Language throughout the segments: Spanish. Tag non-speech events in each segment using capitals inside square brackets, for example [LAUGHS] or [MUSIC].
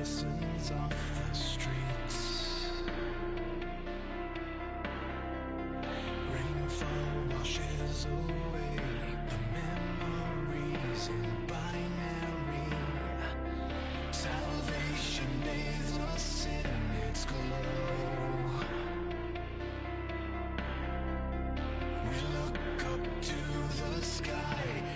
prisons on the streets. Rainfall washes away the memories in binary. Salvation bathes us in its glow. We look up to the sky.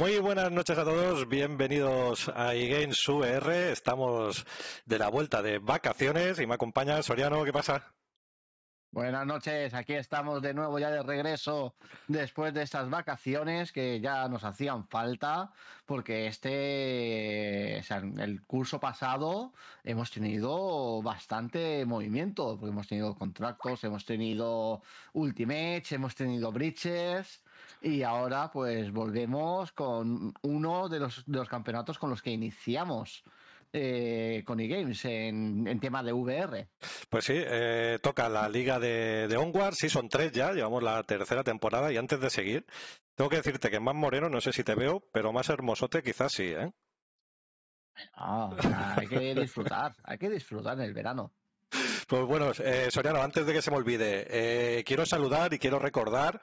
Muy buenas noches a todos, bienvenidos a eGames VR. Estamos de la vuelta de vacaciones y me acompaña Soriano, ¿qué pasa? Buenas noches, aquí estamos de nuevo ya de regreso después de estas vacaciones que ya nos hacían falta porque este, o sea, el curso pasado hemos tenido bastante movimiento, porque hemos tenido contratos, hemos tenido Ultimates, hemos tenido Breaches y ahora pues volvemos con uno de los campeonatos con los que iniciamos eh, con eGames en, en tema de VR. Pues sí, eh, toca la liga de, de Onward, sí, son tres ya, llevamos la tercera temporada y antes de seguir, tengo que decirte que más moreno no sé si te veo, pero más hermosote quizás sí, ¿eh? No, ah, hay que disfrutar, hay que disfrutar en el verano. Pues bueno, eh, Soriano, antes de que se me olvide, quiero saludar y quiero recordar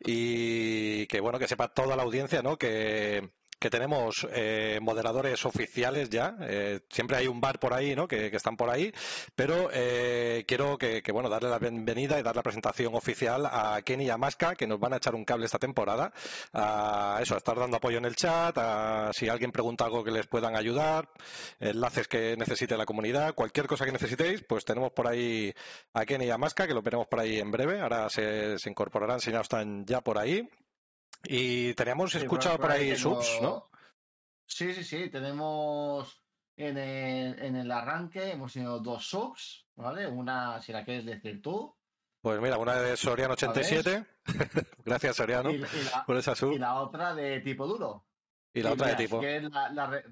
y que bueno que sepa toda la audiencia, ¿no? Que que tenemos eh, moderadores oficiales ya. Eh, siempre hay un bar por ahí, ¿no? Que, están por ahí. Pero eh, quiero que, bueno, darle la bienvenida y dar la presentación oficial a Kenny y a Masca, que nos van a echar un cable esta temporada. A eso, a estar dando apoyo en el chat, a si alguien pregunta algo que les puedan ayudar, enlaces que necesite la comunidad, cualquier cosa que necesitéis, pues tenemos por ahí a Kenny y a Masca, que lo veremos por ahí en breve. Ahora se, se incorporarán si no están ya por ahí. Y teníamos escuchado por ahí, subs, ¿no? Sí, sí, sí, tenemos en el, arranque, hemos tenido dos subs, ¿vale? Una, si la quieres decir tú. Pues mira, una de Soriano87. [LAUGHS] Gracias, Soriano, y, por esa sub. Y la otra de tipo duro. Y la otra de tipo.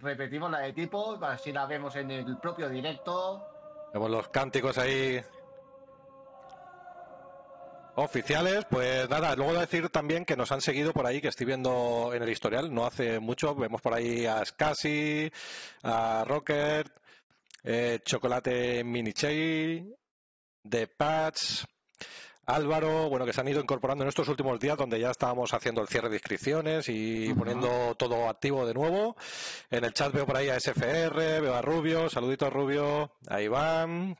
repetimos la de tipo, así la vemos en el propio directo. Vemos los cánticos ahí Oficiales, pues nada, luego decir también que nos han seguido por ahí, que estoy viendo en el historial, no hace mucho, vemos por ahí a Scassi, a Rocket, eh, Chocolate Chocolate Chey The Patch, Álvaro, bueno, que se han ido incorporando en estos últimos días donde ya estábamos haciendo el cierre de inscripciones y poniendo todo activo de nuevo. En el chat veo por ahí a SFR, veo a Rubio, saluditos Rubio, a Iván,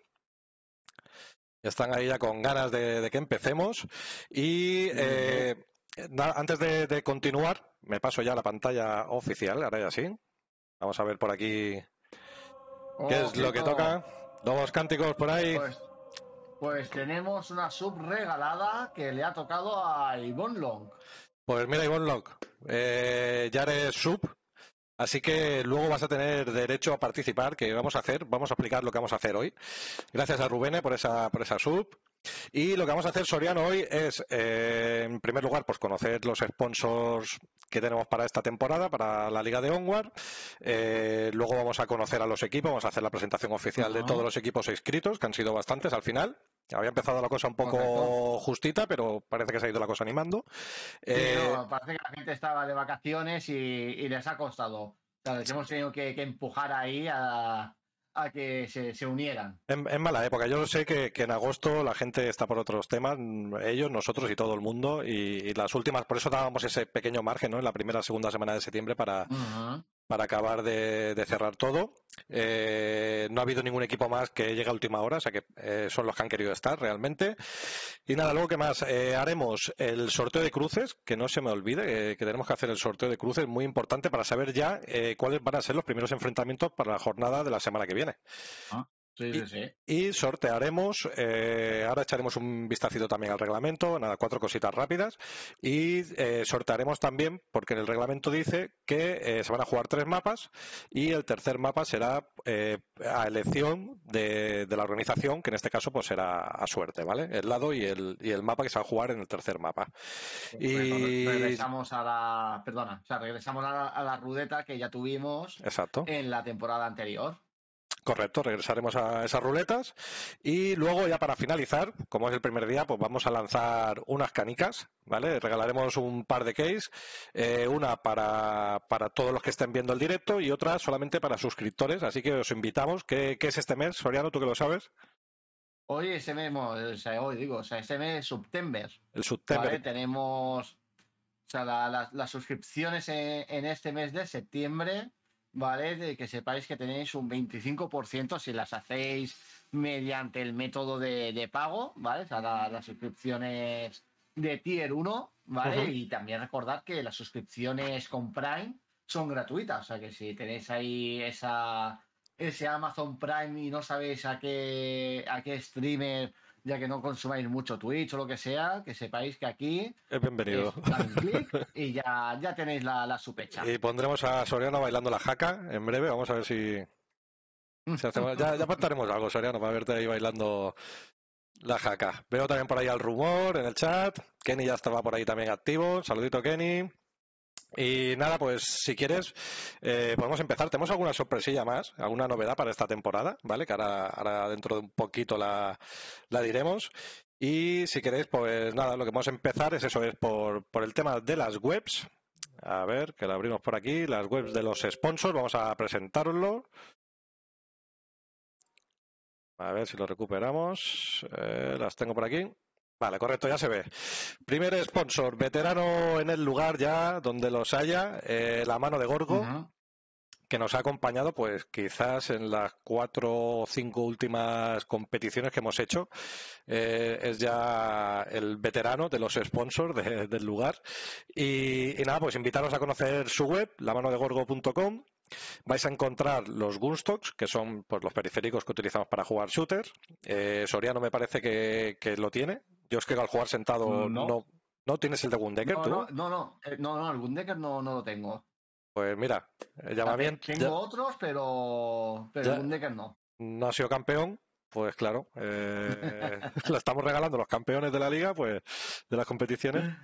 están ahí ya con ganas de, que empecemos. Y eh, antes de, continuar, me paso ya a la pantalla oficial, ahora ya sí. Vamos a ver por aquí qué es lo que toca. dos cánticos por ahí. Pues, pues tenemos una sub regalada que le ha tocado a Ivonne Long. Pues mira, Ivonne Long, ya eh, eres sub Así que luego vas a tener derecho a participar, que vamos a hacer, vamos a explicar lo que vamos a hacer hoy. Gracias a Rubén por esa, por esa sub. Y lo que vamos a hacer, Soriano, hoy es, eh, en primer lugar, pues conocer los sponsors que tenemos para esta temporada, para la Liga de Onward. Eh, luego vamos a conocer a los equipos, vamos a hacer la presentación oficial de todos los equipos inscritos, que han sido bastantes al final. Había empezado la cosa un poco justita, pero parece que se ha ido la cosa animando. Eh, parece que la gente estaba de vacaciones y, les ha costado. hemos tenido que, empujar ahí a, que se, unieran. En, mala época. Yo sé que, en agosto la gente está por otros temas, mm, ellos, nosotros y todo el mundo. Y, las últimas, por eso dábamos ese pequeño margen, En la primera, segunda semana de septiembre para, para acabar de, cerrar todo. Eh, no ha habido ningún equipo más que llegue a última hora, o sea que eh, son los que han querido estar realmente. Y nada, luego que más, eh, haremos el sorteo de cruces, que no se me olvide que tenemos que hacer el sorteo de cruces, muy importante para saber ya cuáles van a ser los primeros enfrentamientos para la jornada de la semana que viene. Ah. Y, sortearemos, eh, ahora echaremos un vistacito también al reglamento, nada, cuatro cositas rápidas, y eh, sortearemos también, porque en el reglamento dice que eh, se van a jugar tres mapas y el tercer mapa será a elección de, la organización, que en este caso pues será a suerte, ¿vale? El lado y el, mapa que se va a jugar en el tercer mapa. Pues, pues, y... regresamos a la, perdona, o regresamos a la, rudeta que ya tuvimos en la temporada anterior. Correcto, regresaremos a esas ruletas. Y luego, ya para finalizar, como es el primer día, pues vamos a lanzar unas canicas, ¿vale? Regalaremos un par de case, eh, una para, todos los que estén viendo el directo y otra solamente para suscriptores. Así que os invitamos. ¿Qué, es este mes, Soriano? ¿Tú que lo sabes? Hoy ese mes, hoy digo, sea, este mes es septiembre. El Tenemos o sea, las suscripciones en este mes de septiembre ¿vale? De que sepáis que tenéis un 25% si las hacéis mediante el método de, pago, ¿vale? O sea, las suscripciones de Tier 1, ¿vale? Y también recordad que las suscripciones con Prime son gratuitas, o sea que si tenéis ahí esa ese Amazon Prime y no sabéis a qué a qué streamer ya que no consumáis mucho Twitch o lo que sea, que sepáis que aquí. Es bienvenido. y ya, ya tenéis la, la supecha. Y pondremos a Soriano bailando la jaca en breve. Vamos a ver si. Mm. ya, ya algo, Soriano, para verte ahí bailando la jaca. Veo también por ahí al rumor en el chat. Kenny ya estaba por ahí también activo. Saludito, Kenny. Y nada, pues si quieres, eh, podemos empezar. Tenemos alguna sorpresilla más, alguna novedad para esta temporada, ¿vale? Que ahora, dentro de un poquito la, diremos. Y si queréis, pues nada, lo que vamos a empezar es eso, es por, el tema de las webs. A ver, que la abrimos por aquí, las webs de los sponsors, vamos a presentarlo. A ver si lo recuperamos. Eh, las tengo por aquí. Vale, correcto, ya se ve. Primer sponsor, veterano en el lugar ya donde los haya, eh, la mano de Gorgo, que nos ha acompañado pues quizás en las cuatro o cinco últimas competiciones que hemos hecho. Eh, es ya el veterano de los sponsors del lugar. Y, y, nada, pues invitaros a conocer su web, lamanodegorgo.com Vais a encontrar los Gunstocks, que son pues, los periféricos que utilizamos para jugar shooters, Eh, Soriano me parece que, lo tiene. Yo es que al jugar sentado mm, no. no, tienes el de Gundecker, no, No, eh, no, no, el Gundecker no, lo tengo. Pues mira, va eh, bien, Tengo otros, pero, pero el Gundecker no. No ha sido campeón, pues claro, eh, lo [LAUGHS] estamos regalando los campeones de la liga, pues de las competiciones.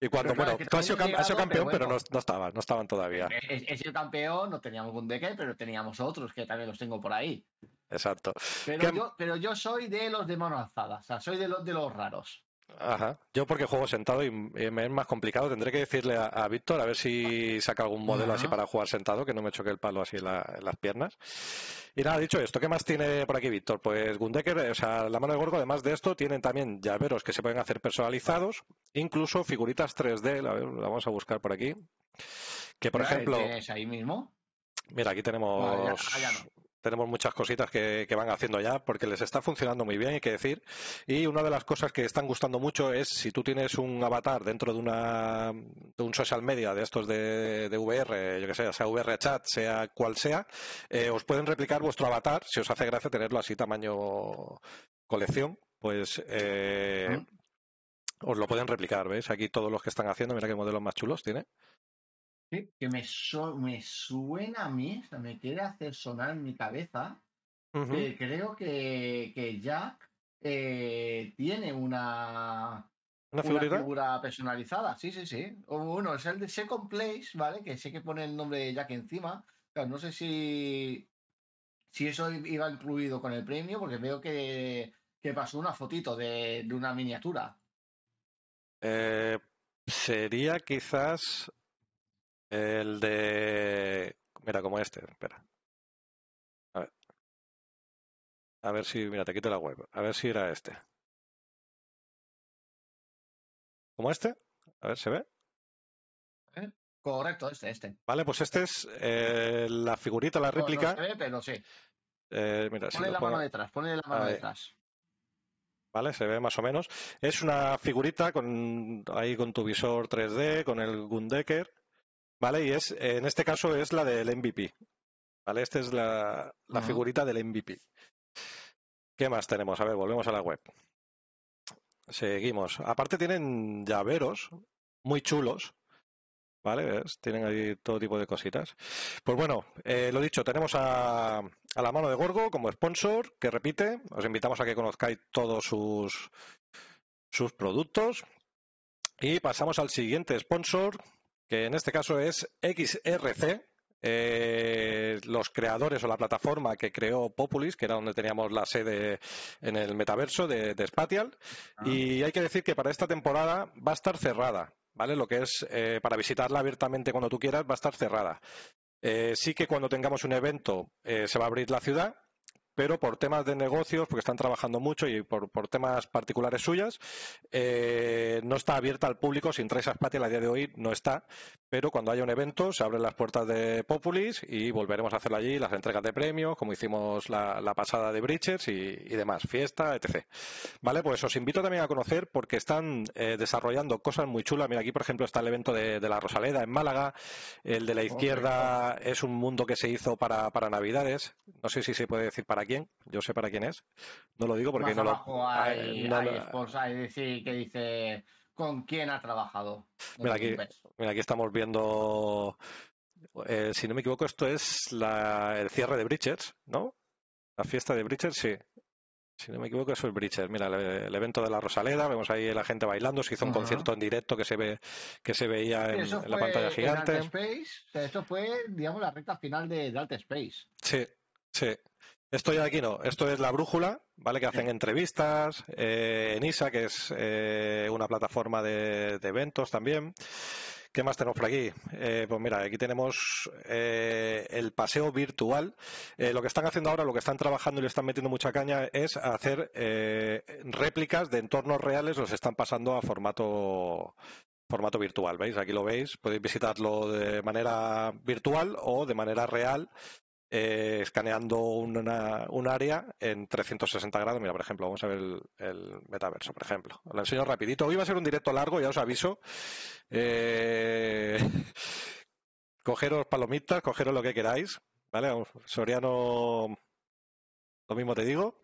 Y cuando, bueno, tú has sido, campeón, pero, no, no, estaban, no estaban todavía. He, sido campeón, no teníamos un deck pero teníamos otros que también los tengo por ahí. Exacto. Pero, yo, pero yo soy de los de mano alzada, o sea, soy de los, de los raros. Ajá. Yo porque juego sentado y me es más complicado, tendré que decirle a, Víctor a ver si saca algún modelo así para jugar sentado, que no me choque el palo así en las piernas. Y nada, dicho esto, ¿qué más tiene por aquí Víctor? Pues Gundecker, o sea, la mano de Gorgo, además de esto, tienen también llaveros que se pueden hacer personalizados, incluso figuritas 3D, la, vamos a buscar por aquí, que por ejemplo... ¿Es ahí mismo? Mira, aquí tenemos tenemos muchas cositas que, van haciendo ya porque les está funcionando muy bien, hay que decir. Y una de las cosas que están gustando mucho es si tú tienes un avatar dentro de, una, de un social media de estos de, de VR, yo que sé, sea VR Chat, sea cual sea, eh, os pueden replicar vuestro avatar si os hace gracia tenerlo así tamaño colección. Pues eh, os lo pueden replicar, ¿veis? Aquí todos los que están haciendo, mira qué modelos más chulos tiene. ¿eh? que, me, suena a mí, me quiere hacer sonar en mi cabeza, creo que, que Jack eh, tiene una, ¿Una, figura personalizada. Sí, sí, sí. O, bueno, es el de Second Place, ¿vale? Que sé que pone el nombre de Jack encima. no sé si, si eso iba incluido con el premio, porque veo que, que pasó una fotito de, una miniatura. Eh, sería quizás el de... Mira, como este, espera. A ver. A ver si... Mira, te quito la web. A ver si era este. ¿Como este? A ver, ¿se ve? Eh, correcto, este, este. Vale, pues este es eh, la figurita, la réplica. No, se ve, pero sí. Eh, mira, ponle la mano detrás, ponle la mano detrás. ¿Vale? Se ve más o menos. Es una figurita con ahí con tu visor 3D, con el Gundecker, ¿Vale? Y es, en este caso es la del MVP. ¿Vale? Esta es la, la figurita del MVP. ¿Qué más tenemos? A ver, volvemos a la web. Seguimos. Aparte tienen llaveros muy chulos. ¿Vale? Tienen ahí todo tipo de cositas. Pues bueno, eh, lo dicho, tenemos a, a, la mano de Gorgo como sponsor, que repite. Os invitamos a que conozcáis todos sus, sus productos. Y pasamos al siguiente sponsor, que en este caso es XRC, eh, los creadores o la plataforma que creó Populis, que era donde teníamos la sede en el metaverso de, Spatial. Ah. Y hay que decir que para esta temporada va a estar cerrada, ¿vale? Lo que es eh, para visitarla abiertamente cuando tú quieras, va a estar cerrada. Eh, sí que cuando tengamos un evento se va a abrir la ciudad, pero por temas de negocios, porque están trabajando mucho y por, temas particulares suyas, eh, no está abierta al público. Sin tres aspati a día de hoy no está, pero cuando haya un evento se abren las puertas de Populis y volveremos a hacer allí las entregas de premios, como hicimos la, pasada de Bridges y, demás, fiesta, etc. Vale, pues os invito también a conocer porque están eh, desarrollando cosas muy chulas. Mira, aquí por ejemplo está el evento de, la Rosaleda en Málaga, el de la oh, izquierda es un mundo que se hizo para, Navidades, no sé si se puede decir para quién, yo sé para quién es, no lo digo porque no lo... Ah, hay, hay, que dice con quién ha trabajado. mira, aquí, estamos viendo, eh, si no me equivoco, esto es la, el cierre de Britchers, ¿no? La fiesta de Bridges sí. Si no me equivoco, eso es Britchers. Mira, el, evento de la Rosaleda, vemos ahí la gente bailando, se hizo un concierto en directo que se ve que se veía en, la pantalla gigante. Space, eso fue, digamos, la recta final de, de Space. Sí, sí. Esto aquí no, esto es la brújula, ¿vale? Que hacen entrevistas eh, en ISA, que es eh, una plataforma de, eventos también. ¿Qué más tenemos por aquí? Eh, pues mira, aquí tenemos el paseo virtual. lo que están haciendo ahora, lo que están trabajando y le están metiendo mucha caña es hacer réplicas de entornos reales, los están pasando a formato formato virtual, ¿veis? Aquí lo veis, podéis visitarlo de manera virtual o de manera real eh, escaneando un área en 360 grados. Mira, por ejemplo, vamos a ver el, metaverso, por ejemplo. Lo enseño rapidito. Hoy va a ser un directo largo, ya os aviso. Eh, [LAUGHS] cogeros palomitas, cogeros lo que queráis. ¿Vale? Soriano, lo mismo te digo.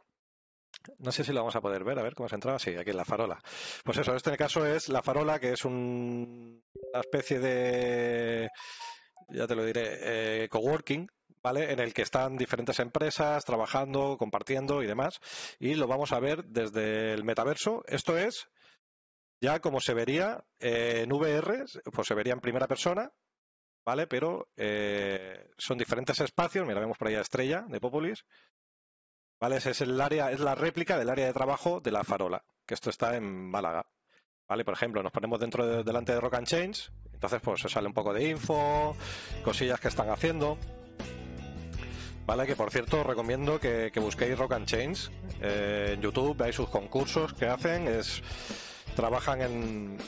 No sé si lo vamos a poder ver, a ver cómo se entraba. Sí, aquí en la farola. Pues eso, en este caso es la farola, que es un, una especie de, ya te lo diré, eh, coworking, ¿vale? En el que están diferentes empresas trabajando, compartiendo y demás. Y lo vamos a ver desde el metaverso. Esto es ya como se vería eh, en VR, pues se vería en primera persona, ¿vale? Pero eh, son diferentes espacios. Mira, vemos por ahí a Estrella de Populis. ¿Vale? es el área, es la réplica del área de trabajo de la farola, que esto está en Málaga. ¿Vale? Por ejemplo, nos ponemos dentro de, delante de Rock and Change, entonces pues se sale un poco de info, cosillas que están haciendo. Vale, que por cierto os recomiendo que, busquéis Rock and Chains eh, en YouTube, veáis sus concursos que hacen, es trabajan en,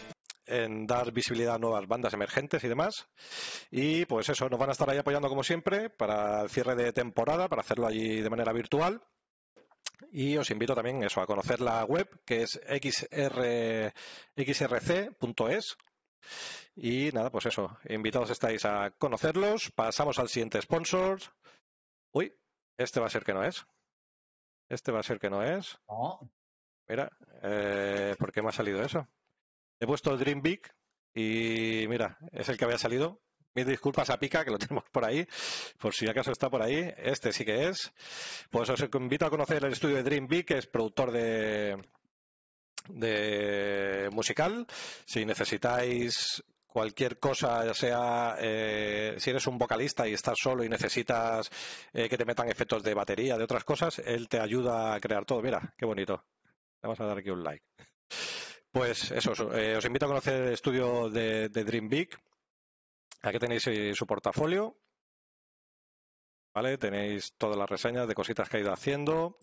en dar visibilidad a nuevas bandas emergentes y demás. Y pues eso, nos van a estar ahí apoyando como siempre para el cierre de temporada, para hacerlo allí de manera virtual. Y os invito también eso, a conocer la web que es xr, xrc.es. Y nada, pues eso, invitados estáis a conocerlos. Pasamos al siguiente sponsor. Uy, este va a ser que no es. Este va a ser que no es. Mira, eh, ¿por qué me ha salido eso? He puesto Dream Big y mira, es el que había salido. Mis disculpas a Pica, que lo [LAUGHS] tenemos por ahí, por si acaso está por ahí. Este sí que es. Pues os invito a conocer el estudio de Dream Big, que es productor de musical. Si necesitáis cualquier cosa, ya sea eh, si eres un vocalista y estás solo y necesitas eh, que te metan efectos de batería, de otras cosas, él te ayuda a crear todo. Mira, qué bonito. Le a dar aquí un like. Pues eso, os eh, invito a conocer el estudio de, Dream Big. Aquí tenéis su portafolio. ¿Vale? Tenéis todas las reseñas de cositas que ha ido haciendo.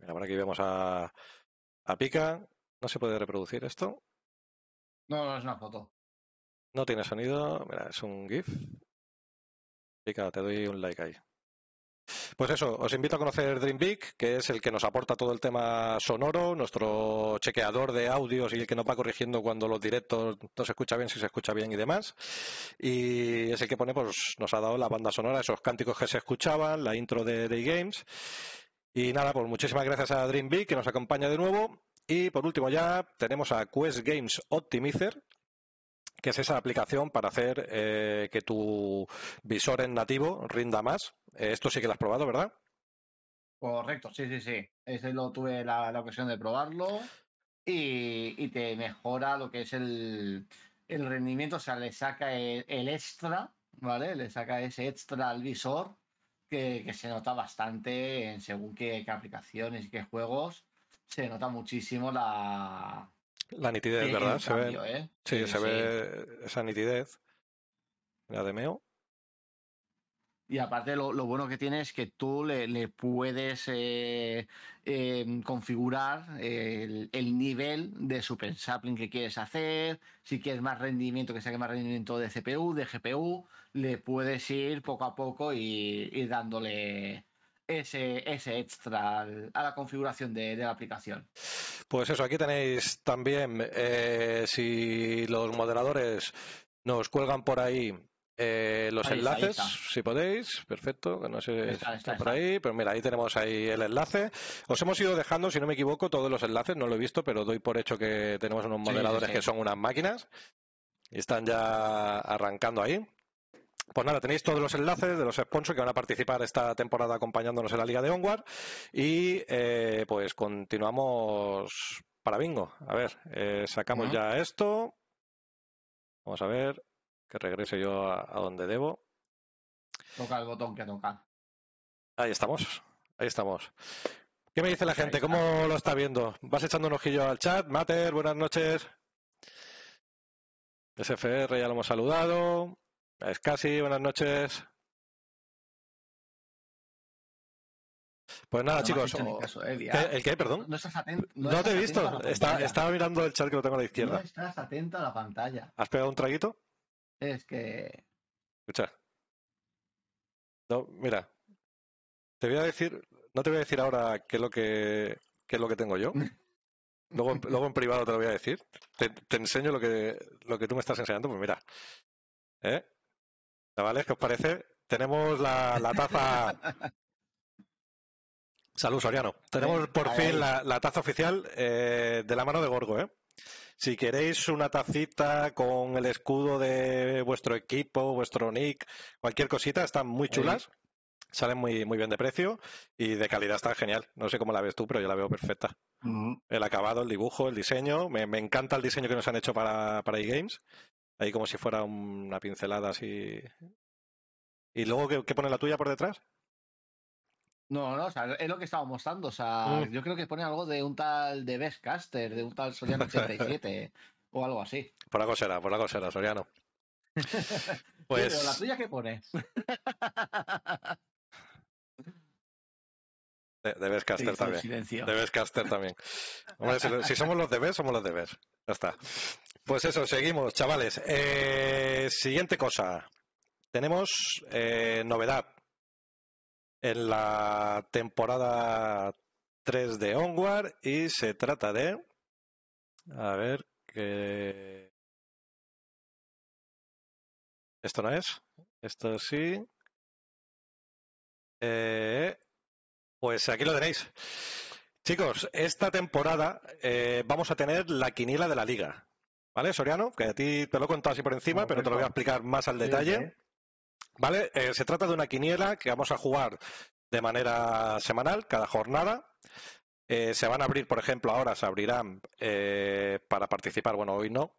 Mira, ahora aquí vemos a, a Pica. No se puede reproducir esto. No, no es una foto. No tiene sonido. Mira, es un GIF. te doy un like ahí. Pues eso, os invito a conocer Dream Big, que es el que nos aporta todo el tema sonoro, nuestro chequeador de audios y el que nos va corrigiendo cuando los directos no se escucha bien, si se escucha bien y demás. Y es el que pone, pues nos ha dado la banda sonora, esos cánticos que se escuchaban, la intro de Day Games. Y nada, pues muchísimas gracias a Dream Big que nos acompaña de nuevo. Y por último ya tenemos a Quest Games Optimizer, que es esa aplicación para hacer eh, que tu visor en nativo rinda más. Eh, esto sí que lo has probado, ¿verdad? Correcto, sí, sí, sí. Ese lo tuve la, ocasión de probarlo y, te mejora lo que es el, rendimiento, o sea, le saca el, extra, ¿vale? Le saca ese extra al visor que, se nota bastante en según qué aplicaciones y qué juegos se nota muchísimo la... nitidez, ¿verdad? Se ¿eh? sí, se ve esa nitidez. La de Y aparte lo, bueno que tiene es que tú le, puedes eh, em, configurar el, nivel de super sapling que quieres hacer, si quieres más rendimiento, que saque más rendimiento de CPU, de GPU, le puedes ir poco a poco y dándole ese, ese extra a la configuración de, la aplicación. Pues eso, aquí tenéis también, eh, si los moderadores nos cuelgan por ahí eh, los enlaces, si podéis, perfecto, no sé está, por ahí, pero mira, ahí tenemos ahí el enlace. Os hemos ido dejando, si no me equivoco, todos los enlaces, no lo he visto, pero doy por hecho que tenemos unos moderadores que son unas máquinas y están ya arrancando ahí. Pues nada, tenéis todos los enlaces de los sponsors que van a participar esta temporada acompañándonos en la Liga de Onward. Y eh, pues continuamos para bingo. A ver, eh, sacamos ya esto. Vamos a ver que regrese yo a, a, donde debo. Toca el botón que toca. Ahí estamos. Ahí estamos. ¿Qué me dice la gente? ¿Cómo lo está viendo? ¿Vas echando un ojillo al chat? Mater, buenas noches. SFR ya lo hemos saludado. Es casi, buenas noches. Pues nada, chicos. Ah, Perdón. No, estás atento. No, te he visto. estaba mirando el chat que lo tengo a la izquierda. No estás atento a la pantalla. ¿Has pegado un traguito? Es que. Escucha. No, mira. Te voy a decir. No te voy a decir ahora qué es lo que, qué es lo que tengo yo. [LAUGHS] Luego, en privado te lo voy a decir. Te, te enseño lo que, lo que tú me estás enseñando. Pues mira. ¿Eh? ¿Qué os parece? Tenemos la, taza. Salud, Soriano. Tenemos por fin la, taza oficial eh, de la mano de Gorgo, ¿eh? Si queréis una tacita con el escudo de vuestro equipo, vuestro nick, cualquier cosita, están muy chulas. Salen muy, muy bien de precio y de calidad están genial. No sé cómo la ves tú, pero yo la veo perfecta. El acabado, el dibujo, el diseño. Me, encanta el diseño que nos han hecho para, para eGames. Ahí como si fuera una pincelada así. ¿Y luego qué, pone la tuya por detrás? No, no, es lo que estaba mostrando. O sea, mm. yo creo que pone algo de un tal de Caster, de un tal Soriano 87 [LAUGHS] o algo así. Por la cosera, por la cosera, Soriano. Pues... [LAUGHS] pero la pues tuya qué pone. [LAUGHS] De, también. también. si, somos los de somos los de Ya está. Pues eso, seguimos, chavales. Eh, siguiente cosa. Tenemos eh, novedad. En la temporada 3 de Onward y se trata de... A ver, que... Esto no es. Esto sí. Eh, pues aquí lo tenéis. Chicos, esta temporada vamos a tener la quiniela de la liga. ¿vale, Soriano? Que a ti te lo he contado así por encima, pero te lo voy a explicar más al detalle. ¿Vale? Eh, se trata de una quiniela que vamos a jugar de manera semanal, cada jornada. Eh, se van a abrir, por ejemplo, ahora se abrirán eh, para participar, bueno, hoy no,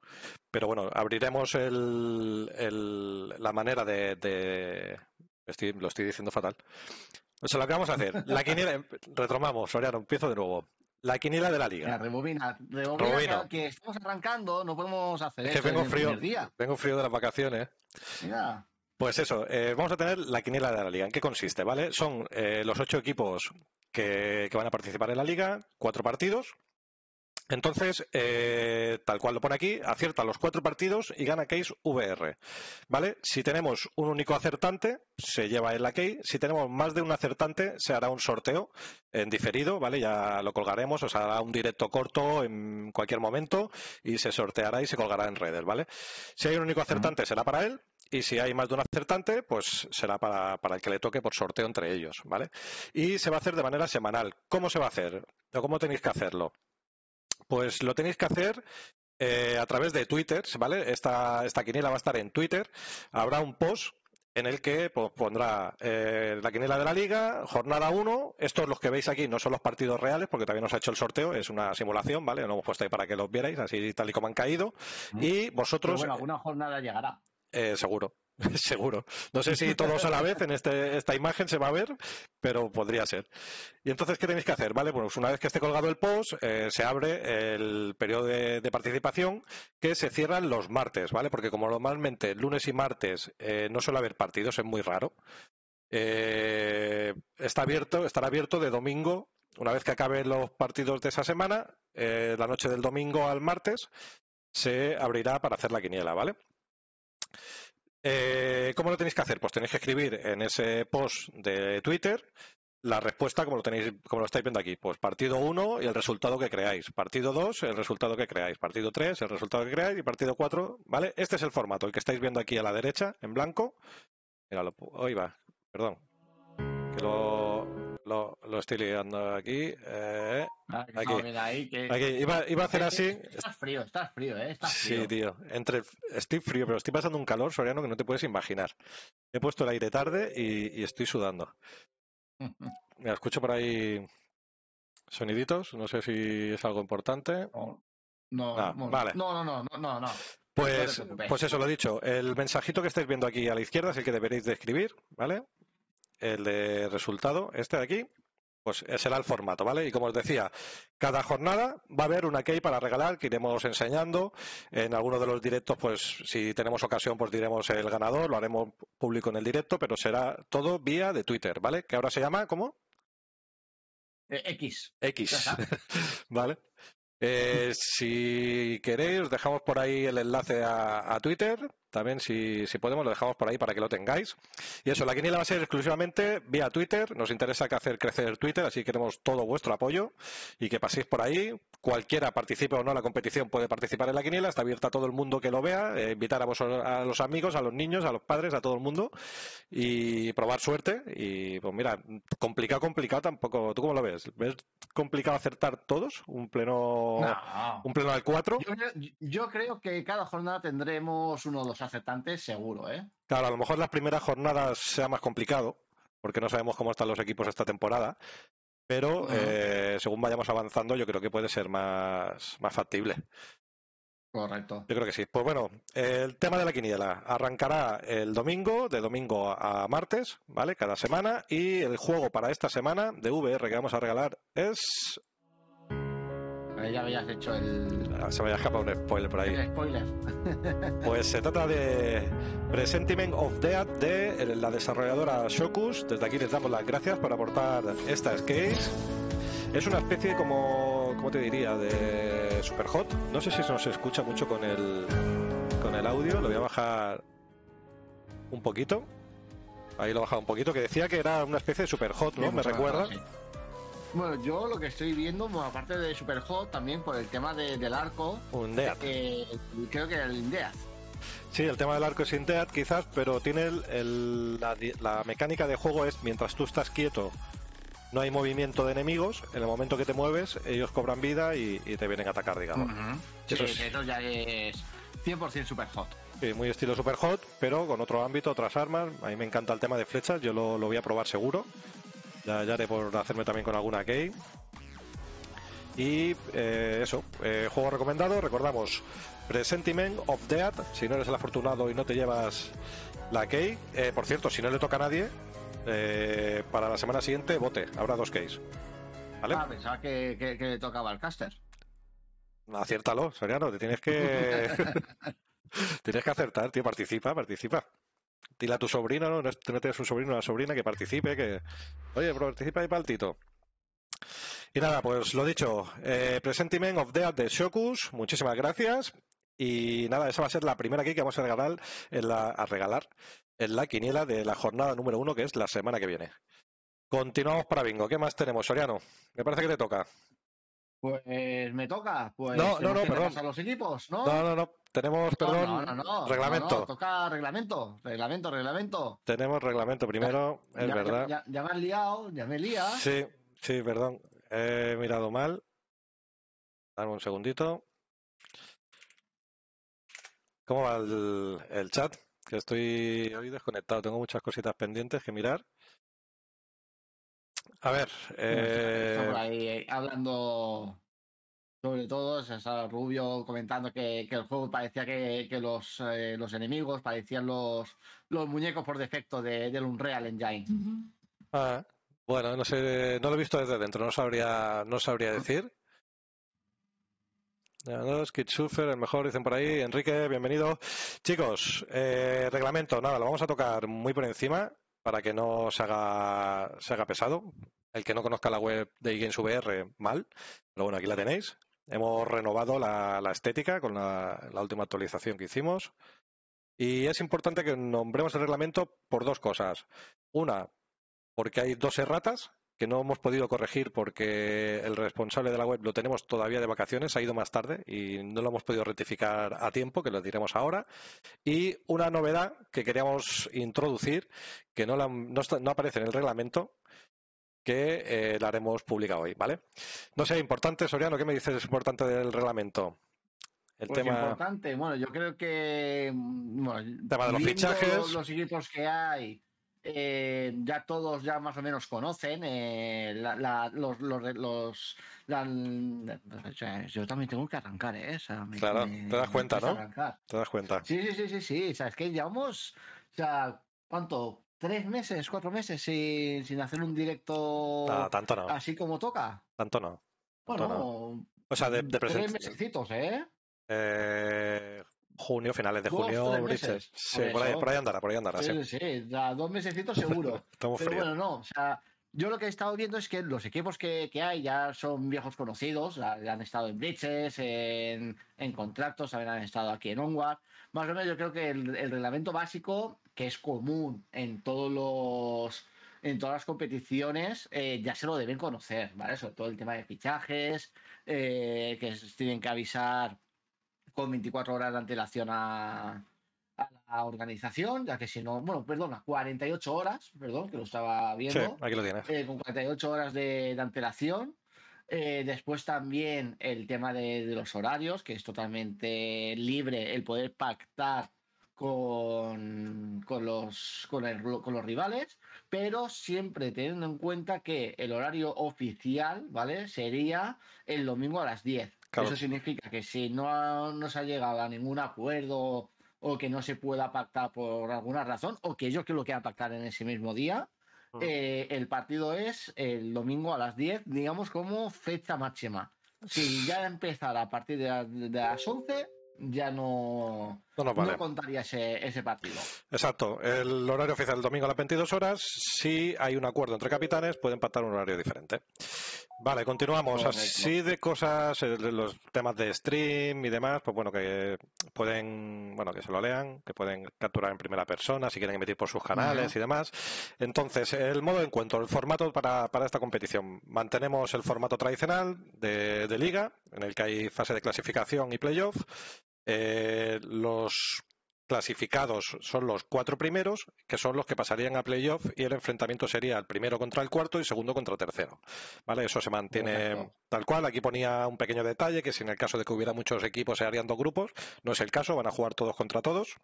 pero bueno, abriremos el, la manera de... lo estoy diciendo fatal. O sea, lo que vamos a hacer, la quiniela, [LAUGHS] retomamos, Soriano, empiezo de nuevo. La quiniela de la liga. la rebobina, Que, estamos arrancando, no podemos hacer eso vengo frío, día. vengo frío de las vacaciones. Pues eso, eh, vamos a tener la quiniela de la liga. ¿En qué consiste? ¿Vale? Son eh, los ocho equipos que, que, van a participar en la liga, cuatro partidos, entonces, eh, tal cual lo pone aquí, acierta los cuatro partidos y gana case VR. ¿Vale? Si tenemos un único acertante, se lleva el la case. Si tenemos más de un acertante, se hará un sorteo en diferido, ¿vale? Ya lo colgaremos, o sea, hará un directo corto en cualquier momento y se sorteará y se colgará en redes, ¿vale? Si hay un único acertante, será para él. Y si hay más de un acertante, pues será para, el que le toque por sorteo entre ellos, ¿vale? Y se va a hacer de manera semanal. ¿Cómo se va a hacer? cómo tenéis que hacerlo? Pues lo tenéis que hacer eh, a través de Twitter, ¿vale? Esta, esta quiniela va a estar en Twitter. Habrá un post en el que pues, pondrá eh, la quiniela de la liga, jornada 1. Estos los que veis aquí no son los partidos reales, porque también os ha hecho el sorteo, es una simulación, ¿vale? Lo hemos puesto ahí para que los vierais, así tal y como han caído. Y vosotros. bueno, alguna jornada llegará. Eh, seguro. [LAUGHS] seguro. No sé si todos a la vez en este, esta imagen se va a ver, pero podría ser. Y entonces, ¿qué tenéis que hacer? Vale, pues una vez que esté colgado el post, eh, se abre el periodo de, participación que se cierra los martes, ¿vale? Porque como normalmente lunes y martes eh, no suele haber partidos, es muy raro. Eh, está abierto, estará abierto de domingo, una vez que acaben los partidos de esa semana, la noche del domingo al martes, se abrirá para hacer la quiniela, ¿vale? Eh, ¿Cómo lo tenéis que hacer? Pues tenéis que escribir en ese post de Twitter la respuesta como lo tenéis, como lo estáis viendo aquí. Pues partido 1 y el resultado que creáis. Partido 2, el resultado que creáis. Partido 3, el resultado que creáis. Y partido 4, ¿vale? Este es el formato, el que estáis viendo aquí a la derecha, en blanco. Míralo, hoy va, perdón. Que lo, lo, estoy liando aquí. Eh, ah, aquí. Iba, a hacer así. Estás frío, estás frío, ¿eh? Sí, tío. Entre, estoy frío, pero estoy pasando un calor, Soriano, que no te puedes imaginar. He puesto el aire tarde y, estoy sudando. [LAUGHS] Me escucho por ahí soniditos. No sé si es algo importante. No, no, ah, no no, no, no, Pues, pues eso, lo he dicho. El mensajito que estáis viendo aquí a la izquierda es el que deberéis de escribir, ¿vale? el eh, resultado, este de aquí, pues eh, será el formato, ¿vale? Y como os decía, cada jornada va a haber una key para regalar que iremos enseñando. En algunos de los directos, pues si tenemos ocasión, pues diremos el ganador, lo haremos público en el directo, pero será todo vía de Twitter, ¿vale? Que ahora se llama, ¿cómo? Eh, X. X. [LAUGHS] vale. si queréis, os dejamos por ahí el enlace a Twitter también, si, si, podemos, lo dejamos por ahí para que lo tengáis. Y eso, la quiniela va a ser exclusivamente vía Twitter. Nos interesa que hacer crecer Twitter, así que queremos todo vuestro apoyo y que paséis por ahí. Cualquiera participe o no la competición puede participar en la quiniela. Está abierta a todo el mundo que lo vea. Eh, invitar a, vos, a los amigos, a los niños, a los padres, a todo el mundo y probar suerte. Y pues mira, complicado, complicado tampoco. ¿Tú cómo lo ves? ¿Ves complicado acertar todos? ¿Un pleno, un pleno al 4? Yo, yo creo que cada jornada tendremos uno o dos aceptante seguro, ¿eh? Claro, a lo mejor las primeras jornadas sea más complicado, porque no sabemos cómo están los equipos esta temporada, pero eh, según vayamos avanzando, yo creo que puede ser más, más factible. Correcto. Yo creo que sí. Pues bueno, el tema de la quiniela arrancará el domingo, de domingo a martes, ¿vale? Cada semana. Y el juego para esta semana de VR que vamos a regalar es ya habías hecho el. Ah, se me había escapado un spoiler por ahí. spoiler. [LAUGHS] pues se trata de Presentiment of Death de la desarrolladora Shokus. Desde aquí les damos las gracias por aportar esta skate. Es una especie como. ¿Cómo te diría? De super hot. No sé si se nos escucha mucho con el, con el audio. Lo voy a bajar un poquito. Ahí lo he bajado un poquito. Que decía que era una especie de super hot, ¿no? me recuerda. Bueno, yo lo que estoy viendo, aparte de Superhot, también por el tema del arco. Un Death. Eh, creo que el Indeath. Sí, el tema del arco es death quizás, pero tiene la, mecánica de juego es mientras tú estás quieto. No hay movimiento de enemigos, en el momento que te mueves, ellos cobran vida y, te vienen a atacar, digamos. eso ya es 100% Superhot. Sí, muy estilo Superhot, pero con otro ámbito, otras armas. A mí me encanta el tema de flechas, yo lo, lo voy a probar seguro. Ya, haré por hacerme también con alguna key. Y eh, eso, eh, juego recomendado, recordamos, Presentiment of Death, si no eres el afortunado y no te llevas la key. Eh, por cierto, si no le toca a nadie, para la semana siguiente, vote, habrá dos keys. ¿Vale? Ah, pensaba que, le tocaba al caster. Aciértalo, Soriano, te tienes que... [LAUGHS] [LAUGHS] tienes que acertar, tío, participa, participa dile a tu sobrino, ¿no? No, tienes un sobrino, una sobrina que participe, que, oye, bro, participa ahí paltito. Y nada, pues lo dicho, eh, Presentiment of Death de Shokus, muchísimas gracias. Y nada, esa va a ser la primera aquí que vamos a regalar a regalar en la quiniela de la jornada número uno, que es la semana que viene. Continuamos para bingo. ¿Qué más tenemos, Soriano? Me parece que te toca. Pues me toca, pues no, no, perdón. a los equipos, ¿no? No, no, no. Tenemos, perdón, no, no, no, reglamento. toca reglamento, reglamento, reglamento. Tenemos reglamento primero, es verdad. Ya, me has liado, ya me lía. Sí, sí, perdón. He mirado mal. Dame un segundito. ¿Cómo va el chat? Que estoy hoy desconectado, tengo muchas cositas pendientes que mirar. A ver. Eh, eh, hablando sobre todo, Rubio comentando que, el juego parecía que, los, eh, los enemigos parecían los, los muñecos por defecto de, del Unreal Engine. Ah, bueno, no no lo he visto desde dentro, no sabría, no sabría ah. decir. No, el mejor, dicen por ahí. Enrique, bienvenido. Chicos, reglamento, nada, lo vamos a tocar muy por encima para que no se haga, se haga pesado. El que no conozca la web de eGames mal, pero bueno, aquí la tenéis. Hemos renovado la, estética con la, la, última actualización que hicimos. Y es importante que nombremos el reglamento por dos cosas. Una, porque hay dos erratas que no hemos podido corregir porque el responsable de la web lo tenemos todavía de vacaciones, ha ido más tarde y no lo hemos podido rectificar a tiempo, que lo diremos ahora. Y una novedad que queríamos introducir, que no, no, aparece en el reglamento, que eh, la haremos pública hoy, ¿vale? No sé, importante, Soriano, ¿qué me dices es importante del reglamento? El pues tema importante, bueno, yo creo que mm, bueno, de los fichajes, los equipos que hay, eh, ya todos ya más o menos conocen eh, la, la, los, los, los yo también tengo que arrancar eh claro te das cuenta no te das cuenta sí sí sí sí sí o es que llevamos o sea cuánto tres meses cuatro meses sin, sin hacer un directo así como toca tanto no bueno o sea de, tres mesecitos eh eh, junio, finales de junio, meses, Sí, por, ahí, andará, por ahí andará. Sí, sí, sí dos mesecitos seguro. [LAUGHS] bueno, no, yo lo que he estado viendo es que los equipos que, que hay ya son viejos conocidos, han estado en bridges en, en contratos, han estado aquí en Onward. Más o menos yo creo que el, reglamento básico, que es común en todos los en todas las competiciones, eh, ya se lo deben conocer, ¿vale? Sobre todo el tema de fichajes, eh, que tienen que avisar con 24 horas de antelación a, la organización, ya que si no, bueno, perdona, 48 horas, perdón, que lo estaba viendo. Sí, aquí lo tienes. Eh, con 48 horas de, antelación. Eh, después también el tema de, los horarios, que es totalmente libre el poder pactar con, los, con, los rivales, pero siempre teniendo en cuenta que el horario oficial, ¿vale? Sería el domingo a las 10. Eso significa que si no, se ha llegado a ningún acuerdo o que no se pueda pactar por alguna razón o que ellos que lo quieran pactar en ese mismo día, mm. eh, el partido es el domingo a las 10, digamos como fecha máxima. Si ya empezar a partir de, de las 11, ya no no, nos contaría ese, partido. Exacto. El horario oficial del domingo a las 22 horas. Si hay un acuerdo entre capitanes, pueden pactar un horario diferente. Vale, continuamos. Así de cosas, eh, los temas de stream y demás, pues bueno, que pueden, bueno, que se lo lean, que pueden capturar en primera persona, si quieren emitir por sus canales y demás. Entonces, el modo de encuentro, el formato para, esta competición. Mantenemos el formato tradicional de, de liga, en el que hay fase de clasificación y playoff eh, los clasificados son los cuatro primeros, que son los que pasarían a playoff, y el enfrentamiento sería el primero contra el cuarto y segundo contra el tercero. ¿Vale? Eso se mantiene tal cual. Aquí ponía un pequeño detalle, que si en el caso de que hubiera muchos equipos se harían dos grupos, no es el caso, van a jugar todos contra todos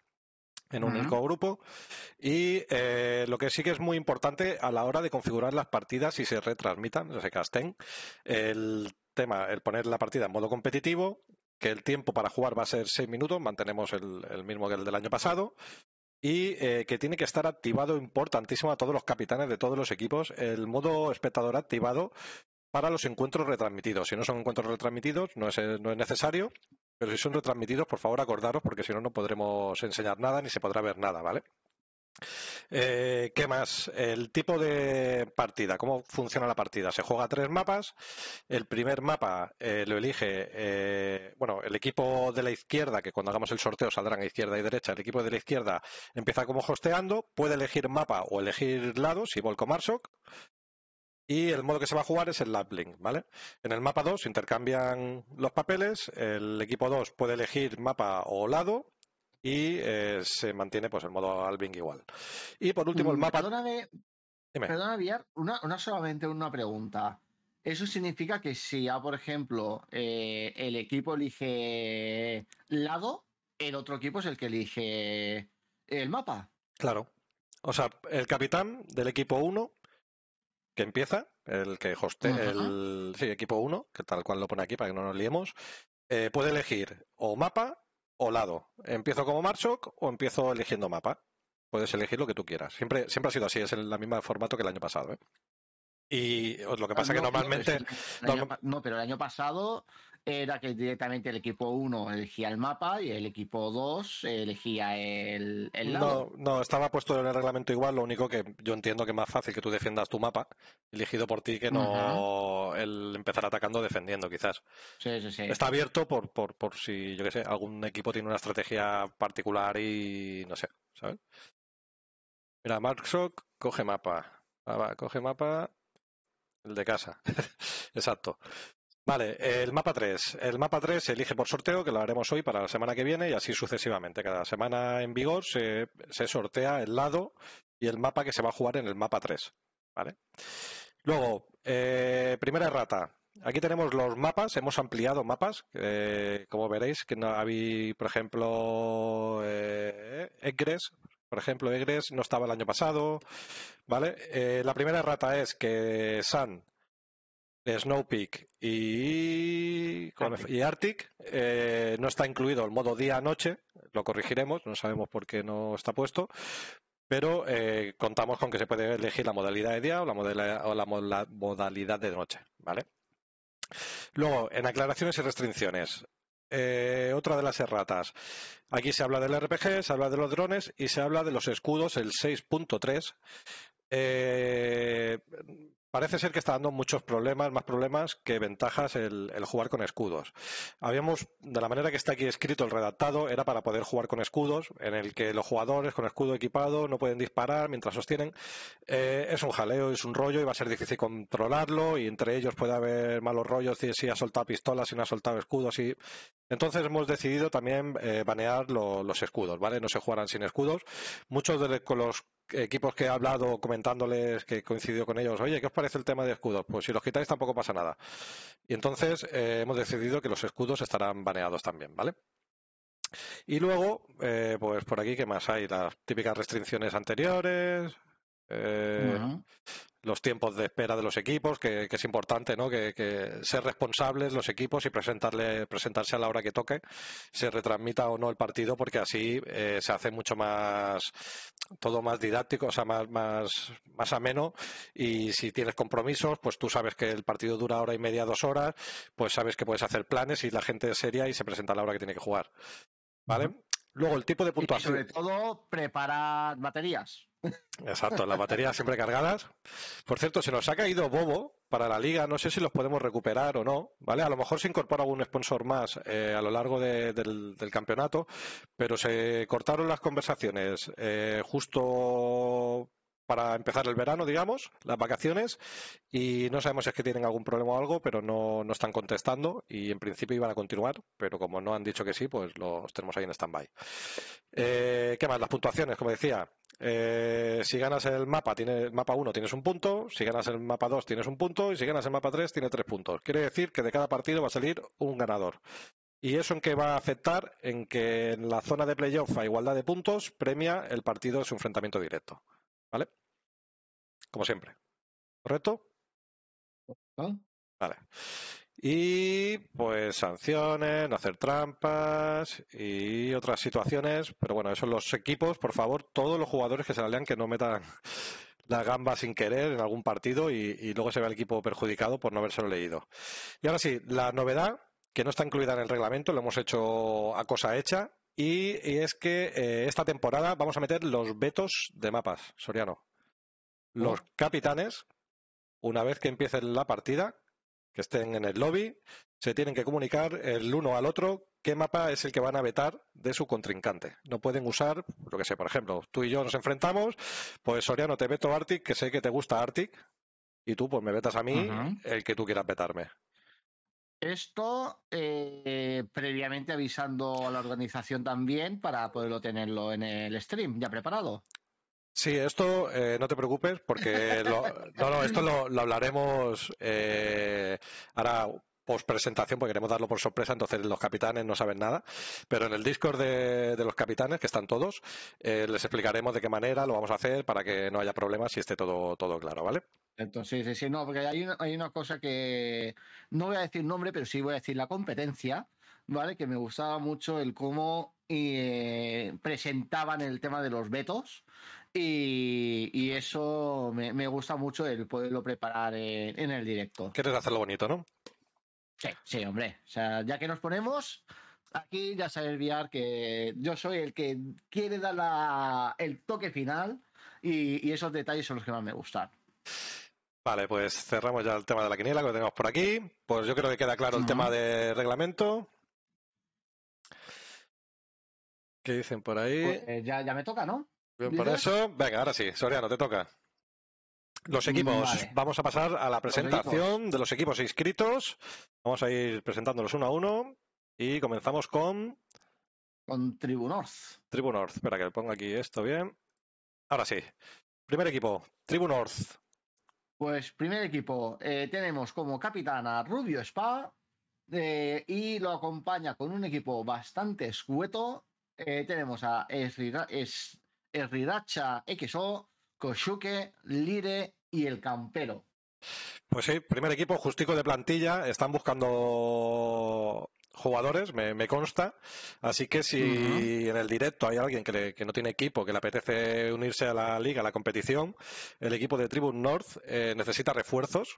en un único grupo. Y eh, lo que sí que es muy importante a la hora de configurar las partidas y se retransmitan, se casten, el tema, el poner la partida en modo competitivo, que el tiempo para jugar va a ser seis minutos, mantenemos el, mismo que el del año pasado, y eh, que tiene que estar activado, importantísimo, a todos los capitanes de todos los equipos, el modo espectador activado para los encuentros retransmitidos. Si no son encuentros retransmitidos, no es, no es necesario, pero si son retransmitidos, por favor acordaros, porque si no, no podremos enseñar nada ni se podrá ver nada, ¿vale? Eh, ¿Qué más? El tipo de partida, ¿cómo funciona la partida? Se juega tres mapas. El primer mapa eh, lo elige, eh, bueno, el equipo de la izquierda, que cuando hagamos el sorteo saldrán a izquierda y derecha. El equipo de la izquierda empieza como hosteando, puede elegir mapa o elegir lado, si volco Marshock Y el modo que se va a jugar es el lapling. ¿vale? En el mapa 2 intercambian los papeles, el equipo 2 puede elegir mapa o lado, y eh, se mantiene pues el modo Albing igual. Y por último el mm, mapa. Perdóname, una, una, solamente una pregunta. ¿Eso significa que si ya, por ejemplo, eh, el equipo elige lado, el otro equipo es el que elige el mapa? Claro. O sea, el capitán del equipo 1 que empieza, el que hoste, el sí, equipo 1, que tal cual lo pone aquí para que no nos liemos, eh, puede elegir o mapa o lado. ¿Empiezo como Marchok o empiezo eligiendo mapa? Puedes elegir lo que tú quieras. Siempre, siempre ha sido así, es el mismo formato que el año pasado. ¿eh? Y lo que pasa es ah, que normalmente. [LAUGHS] No, pero el año pasado era que directamente el equipo 1 elegía el mapa y el equipo 2 elegía el, lado. No, no, estaba puesto en el reglamento igual, lo único que yo entiendo que es más fácil que tú defiendas tu mapa elegido por ti que no el empezar atacando defendiendo, quizás. Está abierto por, por, por si, yo sé, algún equipo tiene una estrategia particular y no sé, ¿sabes? Mira, Markshock coge mapa. Ah, coge mapa el de casa. [LAUGHS] Exacto. Vale, el mapa 3. El mapa 3 se elige por sorteo, que lo haremos hoy para la semana que viene y así sucesivamente. Cada semana en vigor se, se sortea el lado y el mapa que se va a jugar en el mapa 3. ¿vale? Luego, eh, primera rata. Aquí tenemos los mapas, hemos ampliado mapas, eh, como veréis, que no había, por ejemplo, eh, Egres, por ejemplo, Egres no estaba el año pasado, ¿vale? la primera rata es que San Snow Peak y, Arctic, y eh, Arctic no está incluido el modo día-noche, lo corregiremos, no sabemos por qué no está puesto, pero eh, contamos con que se puede elegir la modalidad de día o la, modalidad, de noche, ¿vale? Luego, en aclaraciones y restricciones. Eh, otra de las erratas. Aquí se habla del RPG, se habla de los drones y se habla de los escudos, el 6.3 parece ser que está dando muchos problemas, más problemas que ventajas el, jugar con escudos. Habíamos, de la manera que está aquí escrito el redactado, era para poder jugar con escudos, en el que los jugadores con escudo equipado no pueden disparar mientras sostienen. Eh, es un jaleo, es un rollo y va a ser difícil controlarlo y entre ellos puede haber malos rollos si, si ha soltado pistolas, si no ha soltado escudos. Y Entonces hemos decidido también eh, banear los escudos, ¿vale? No se jugarán sin escudos. Muchos de los equipos que he hablado comentándoles que coincidió con ellos, oye, ¿qué os parece el tema de escudos? Pues si los quitáis tampoco pasa nada. Y entonces eh, hemos decidido que los escudos estarán baneados también, ¿vale? Y luego, eh, pues por aquí, ¿qué más hay? Las típicas restricciones anteriores. Eh, los tiempos de espera de los equipos, que, es importante, ¿no? Que, ser responsables los equipos y presentarle, presentarse a la hora que toque, se retransmita o no el partido, porque así eh, se hace mucho más todo más didáctico, o sea, más, más, ameno. Y si tienes compromisos, pues tú sabes que el partido dura hora y media, dos horas, pues sabes que puedes hacer planes y la gente es seria y se presenta a la hora que tiene que jugar. ¿Vale? Luego, el tipo de puntuación. sobre todo, preparar baterías. Exacto, las baterías siempre cargadas. Por cierto, se nos ha caído Bobo para la liga, no sé si los podemos recuperar o no, ¿vale? A lo mejor se incorpora algún sponsor más eh, a lo largo del, campeonato, pero se cortaron las conversaciones eh, justo para empezar el verano, digamos, las vacaciones, y no sabemos si es que tienen algún problema o algo, pero no, no están contestando y en principio iban a continuar, pero como no han dicho que sí, pues los tenemos ahí en stand-by. Eh, ¿Qué más? Las puntuaciones, como decía. Eh, si ganas el mapa, tiene, mapa 1 tienes un punto, si ganas el mapa 2 tienes un punto y si ganas el mapa 3 tienes tres puntos. Quiere decir que de cada partido va a salir un ganador. ¿Y eso en qué va a afectar? En que en la zona de playoff a igualdad de puntos premia el partido de su enfrentamiento directo. ¿Vale? Como siempre. ¿Correcto? Vale. Y pues sanciones, no hacer trampas y otras situaciones. Pero bueno, esos los equipos, por favor, todos los jugadores que se la lean que no metan [LAUGHS] la gamba sin querer en algún partido y, luego se ve el equipo perjudicado por no lo leído. Y ahora sí, la novedad que no está incluida en el reglamento, lo hemos hecho a cosa hecha, y, es que eh, esta temporada vamos a meter los vetos de mapas, Soriano. Los oh. capitanes, una vez que empiecen la partida, que estén en el lobby, se tienen que comunicar el uno al otro qué mapa es el que van a vetar de su contrincante. No pueden usar, lo que sé, por ejemplo, tú y yo nos enfrentamos, pues Soriano te veto Arctic, que sé que te gusta Arctic, y tú pues me vetas a mí el que tú quieras vetarme. Esto eh, previamente avisando a la organización también para poderlo tenerlo en el stream ya preparado. Sí, esto eh, no te preocupes porque [LAUGHS] no, esto lo, hablaremos eh, ahora post presentación, porque queremos darlo por sorpresa, entonces los capitanes no saben nada, pero en el Discord de, los capitanes, que están todos, eh, les explicaremos de qué manera lo vamos a hacer para que no haya problemas y esté todo, todo claro, ¿vale? Entonces, sí, no, porque hay una, hay una cosa que no voy a decir nombre, pero sí voy a decir la competencia, ¿vale? Que me gustaba mucho el cómo eh, presentaban el tema de los vetos y, eso me, gusta mucho el poderlo preparar en, en el directo. Quieres hacerlo bonito, ¿no? Sí, sí, hombre. O sea, ya que nos ponemos, aquí ya sabes, Viar, que yo soy el que quiere dar la, el toque final y, esos detalles son los que más me gustan. Vale, pues cerramos ya el tema de la quiniela que lo tenemos por aquí. Pues yo creo que queda claro el tema de reglamento. ¿Qué dicen por ahí? Pues, eh, ya, ya me toca, ¿no? Bien, por eso, venga, ahora sí, Soriano, te toca. Los equipos. Vamos a pasar a la presentación de los equipos inscritos. Vamos a ir presentándolos uno a uno. Y comenzamos con. Con Tribunorth. Tribunorth. Espera que ponga aquí esto bien. Ahora sí. Primer equipo, Tribunorth. Pues primer equipo, eh, tenemos como capitana Rubio Spa. Eh, y lo acompaña con un equipo bastante escueto. Eh, tenemos a Esriracha XO, Kosuke, Lire y el Campero. Pues sí, primer equipo justico de plantilla, están buscando jugadores, me, consta. Así que si en el directo hay alguien que, no tiene equipo, que le apetece unirse a la liga, a la competición, el equipo de Tribune North eh, necesita refuerzos.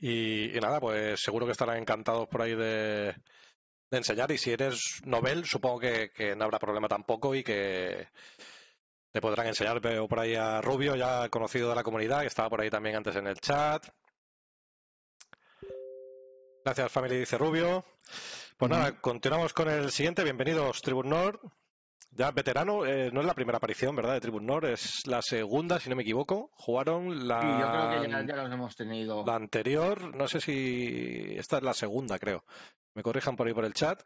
Y, nada, pues seguro que estarán encantados por ahí de, enseñar. Y si eres Nobel supongo que no habrá problema tampoco y que le podrán enseñar. Veo por ahí a Rubio, ya conocido de la comunidad, que estaba por ahí también antes en el chat. Gracias, Family, dice Rubio. Pues nada, continuamos con el siguiente. Bienvenidos, Tribune Nord. Ya veterano, eh, no es la primera aparición, ¿verdad? De Tribune Nord, es la segunda, si no me equivoco. Jugaron la. hemos tenido. La anterior, no sé si. Esta es la segunda, creo. Me corrijan por ahí por el chat.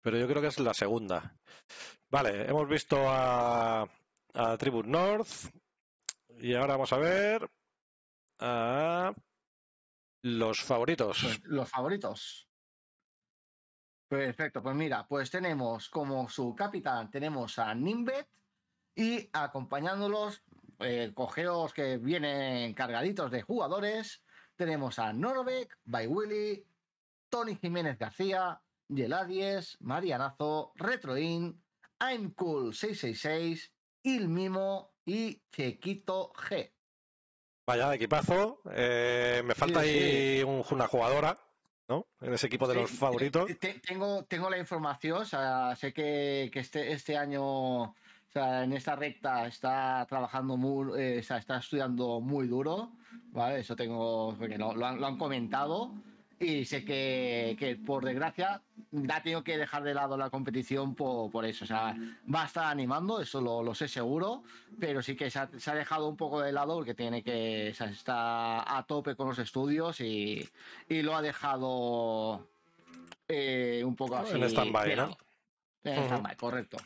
Pero yo creo que es la segunda. Vale, hemos visto a, a Tribute North y ahora vamos a ver a los favoritos. Pues, los favoritos. Perfecto, pues mira, pues tenemos como su capitán, tenemos a Nimbet y acompañándolos, eh, cogeos que vienen cargaditos de jugadores, tenemos a Norbeck, By Willy, Tony Jiménez García, Yeladies, Marianazo, Retroin, I'm Cool 666, Ilmimo y Chequito G. Vaya de equipazo. Eh, me falta ahí una jugadora, ¿no? En ese equipo de los favoritos. tengo, tengo la información, sé que, este, este año. O sea, en esta recta está trabajando muy, eh, o sea, está estudiando muy duro, ¿vale? Eso tengo, porque lo, lo han, comentado y sé que, por desgracia ha tenido que dejar de lado la competición por, eso. O sea, va a estar animando, eso lo, sé seguro, pero sí que se ha, dejado un poco de lado porque tiene que estar está a tope con los estudios y, lo ha dejado eh, un poco así. Eh, correcto.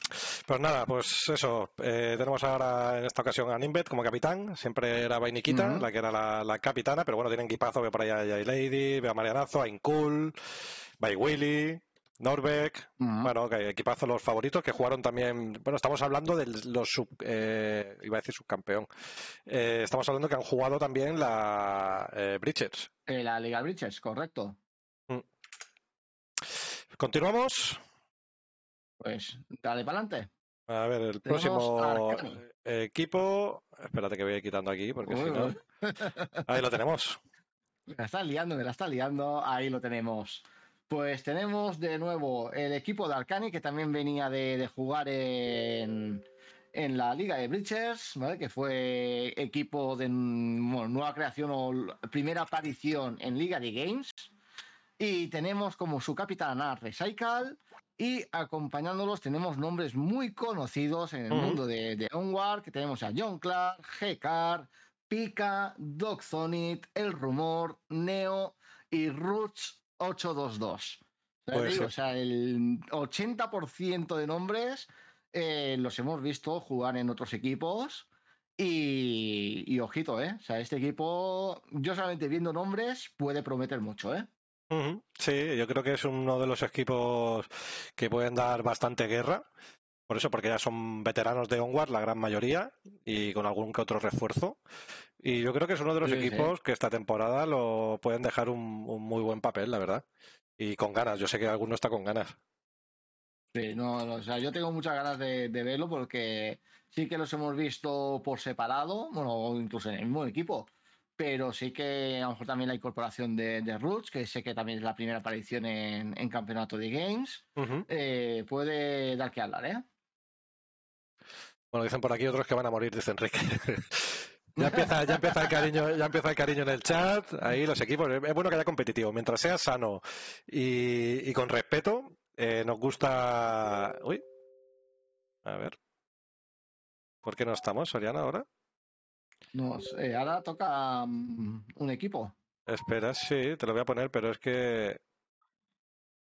Pues nada, pues eso. Eh, tenemos ahora en esta ocasión a Nimbet como capitán. Siempre era Vainiquita, la que era la, capitana, pero bueno, tienen equipazo. Veo por ahí a Lady, veo a Marianazo, a Incool, Willy, Norbeck. Bueno, equipazo los favoritos que jugaron también. Bueno, estamos hablando de los sub. Eh, iba a decir subcampeón. estamos hablando que han jugado también la Bridges. la Liga Bridges, correcto. Mm. Continuamos. Pues dale para adelante. A ver, el próximo eh, equipo. Espérate que voy quitando aquí porque si no. Ahí lo tenemos. [LAUGHS] Me la está liando, me la está liando. Ahí lo tenemos. Pues tenemos de nuevo el equipo de Arcani que también venía de, jugar en, en, la Liga de Breachers, que fue equipo de nueva creación o primera aparición en Liga de Games. Y tenemos como su capitán a Recycle y acompañándolos tenemos nombres muy conocidos en el mundo de, Onward, que tenemos a John Clark, G-Car, Pika, Doc El Rumor, Neo y Roots 822. o sea, el 80% de nombres eh, los hemos visto jugar en otros equipos. Y, y, ojito, ¿eh? O sea, este equipo, yo solamente viendo nombres, puede prometer mucho, ¿eh? Sí, yo creo que es uno de los equipos que pueden dar bastante guerra. Por eso, porque ya son veteranos de Onward, la gran mayoría, y con algún que otro refuerzo. Y yo creo que es uno de los equipos que esta temporada lo pueden dejar un, muy buen papel, la verdad. Y con ganas, yo sé que alguno está con ganas. Sí, no, o sea, yo tengo muchas ganas de, de verlo porque sí que los hemos visto por separado, bueno, incluso en el mismo equipo pero sí que a lo mejor también la incorporación de, Roots, que sé que también es la primera aparición en, campeonato de Games, eh, puede dar que hablar, ¿eh? Bueno, dicen por aquí otros que van a morir, dice Enrique. [LAUGHS] ya, empieza, ya, empieza el cariño, ya empieza el cariño en el chat, ahí los equipos. Es bueno que haya competitivo, mientras sea sano y, con respeto, eh, nos gusta... Uy, a ver. ¿Por qué no estamos, Oriana, ahora? No eh, ahora toca mm, un equipo. Espera, sí, te lo voy a poner, pero es que.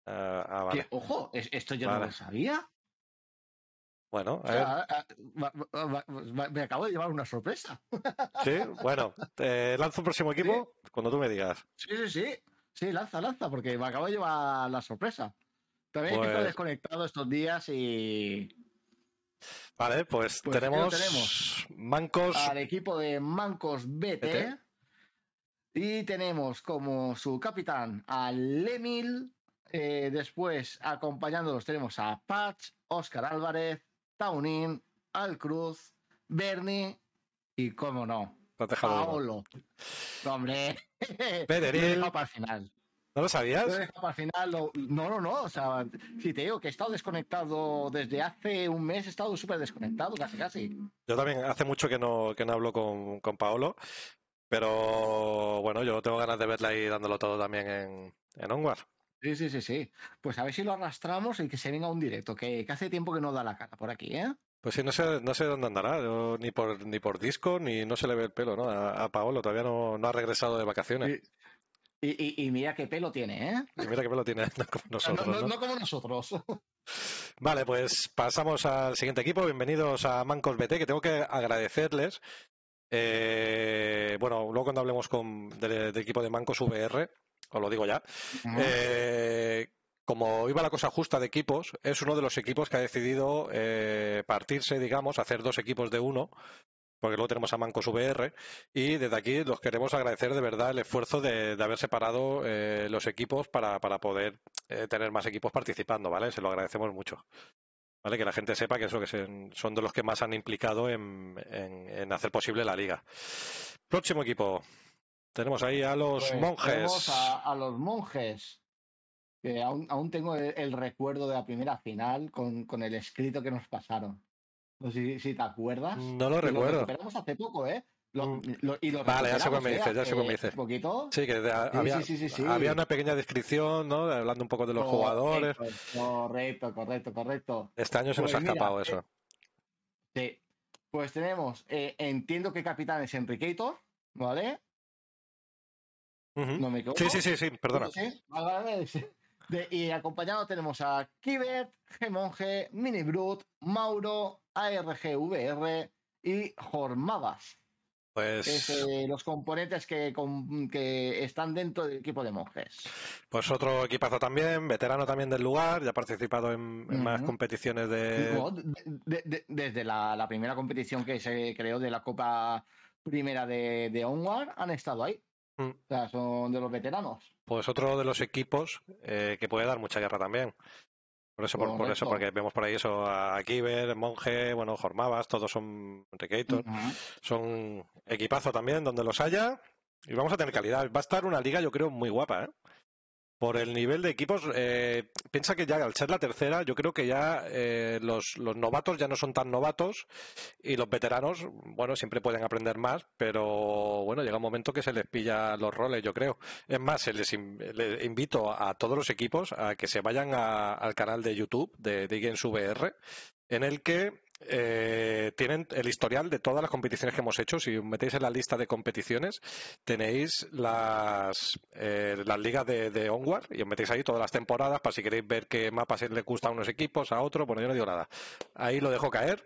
Eh, ah, ojo, esto yo no lo sabía. Bueno, me acabo de llevar una sorpresa. [LAUGHS] Sí, bueno, lanza lanzo un próximo equipo cuando tú me digas. Sí, sí, sí. Sí, lanza, lanza, porque me acabo de llevar la sorpresa. También he pues desconectado estos días y. Vale, pues, pues tenemos, Mancos. Al equipo de Mancos BT. Y tenemos como su capitán a Lemil. Eh, después, acompañándolos, tenemos a Patch, Oscar Álvarez, Taunin, Al Cruz, Bernie y, cómo no, Paolo. hombre. [LAUGHS] para final. ¿No lo sabías? Al final, no, no, no. O sea, si te digo que he estado desconectado desde hace un mes, he estado súper desconectado, casi, casi. Yo también, hace mucho que no, que no hablo con, Paolo, pero bueno, yo tengo ganas de verla ahí dándolo todo también en, en Onward. Sí, sí, sí, sí. Pues a ver si lo arrastramos y que se venga un directo, que, hace tiempo que no da la cara por aquí, ¿eh? Pues sí, no sé, no sé dónde andará, ni por ni por disco, ni no se le ve el pelo, ¿no? A, Paolo todavía no, no, ha regresado de vacaciones. Y, mira qué pelo tiene, ¿eh? Y mira qué pelo tiene, [LAUGHS] no como nosotros. [LAUGHS] Vale, pues pasamos al siguiente equipo. Bienvenidos a Mancos BT, que tengo que agradecerles. Eh, bueno, luego cuando hablemos con, del, equipo de Mancos VR, os lo digo ya. Eh, como iba la cosa justa de equipos, es uno de los equipos que ha decidido eh, partirse, digamos, hacer dos equipos de uno porque luego tenemos a Mancos VR y desde aquí los queremos agradecer de verdad el esfuerzo de, haber separado eh, los equipos para, poder eh, tener más equipos participando, ¿vale? Se lo agradecemos mucho. ¿Vale? Que la gente sepa que, eso, que son de los que más han implicado en, hacer posible la liga. Próximo equipo. Tenemos ahí a los pues monjes. a, los monjes. aún, tengo el, recuerdo de la primera final con el escrito que nos pasaron. No si, te acuerdas. No lo recuerdo. Lo recuperamos hace poco, ¿eh? Mm. y vale, ya sé cómo me dices, ya sé eh, dices. poquito. Sí, que había, había, una pequeña descripción, ¿no? Hablando un poco de los jugadores. Correcto, correcto, correcto. Este año se nos pues ha escapado eh, eso. sí. Pues tenemos, eh, entiendo que capitán es Enriqueito, ¿vale? No me equivoco. Sí, sí, sí, sí, perdona y acompañado tenemos a Kibet, Mini Brut, Mauro, ARGVR y Jormabas. Pues... Eh, los componentes que, están dentro del equipo de monjes. Pues otro equipazo también, veterano también del lugar, ya ha participado en, más competiciones de... desde la, primera competición que se creó de la Copa Primera de, de Onward han estado ahí. Mm. O sea, son de los veteranos. Pues otro de los equipos eh, que puede dar mucha guerra también. Por eso, por, eso, porque vemos por ahí eso a Kiber, Monje, bueno, Jormabas, todos son Enriqueitor. Son equipazo también, donde los haya. Y vamos a tener calidad. Va a estar una liga, yo creo, muy guapa, ¿eh? por el nivel de equipos, eh, piensa que ya al ser la tercera, yo creo que ya eh, los, novatos ya no son tan novatos y los veteranos, bueno, siempre pueden aprender más, pero bueno, llega un momento que se les pilla los roles, yo creo. Es más, les, invito a todos los equipos a que se vayan al canal de YouTube de, de VR, en el que eh, tienen el historial de todas las competiciones que hemos hecho. Si os metéis en la lista de competiciones, tenéis las, eh, las ligas de, Onward y os metéis ahí todas las temporadas para si queréis ver qué mapas le gusta a unos equipos, a otros. Bueno, yo no digo nada. Ahí lo dejo caer.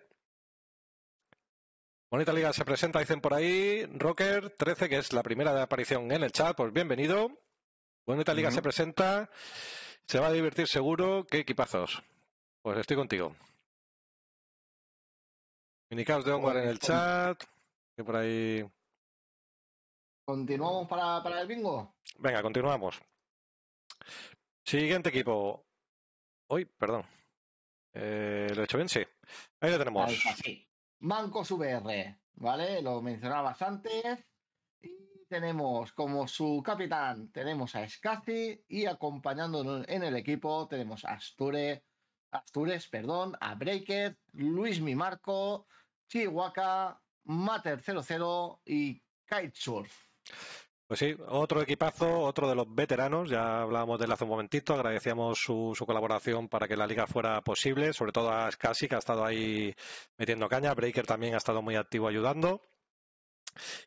Bonita liga se presenta, dicen por ahí. Rocker 13, que es la primera de aparición en el chat, pues bienvenido. Bonita liga se presenta. Se va a divertir seguro. Qué equipazos. Pues estoy contigo de en el chat. Que por ahí. ¿Continuamos para, el bingo? Venga, continuamos. Siguiente equipo. Hoy, perdón. Eh, ¿Lo he hecho bien? Sí. Ahí lo tenemos. Mancos VR, ¿vale? Lo mencionabas antes. Y tenemos como su capitán, tenemos a Scassi y acompañándonos en el equipo tenemos a Asture, Astures, perdón, a Breaker, Luis Mi Marco, Chihuahua, Mater 00 y Kitesurf. Pues sí, otro equipazo, otro de los veteranos, ya hablábamos de él hace un momentito, agradecíamos su, su, colaboración para que la liga fuera posible, sobre todo a Scassi, que ha estado ahí metiendo caña, Breaker también ha estado muy activo ayudando.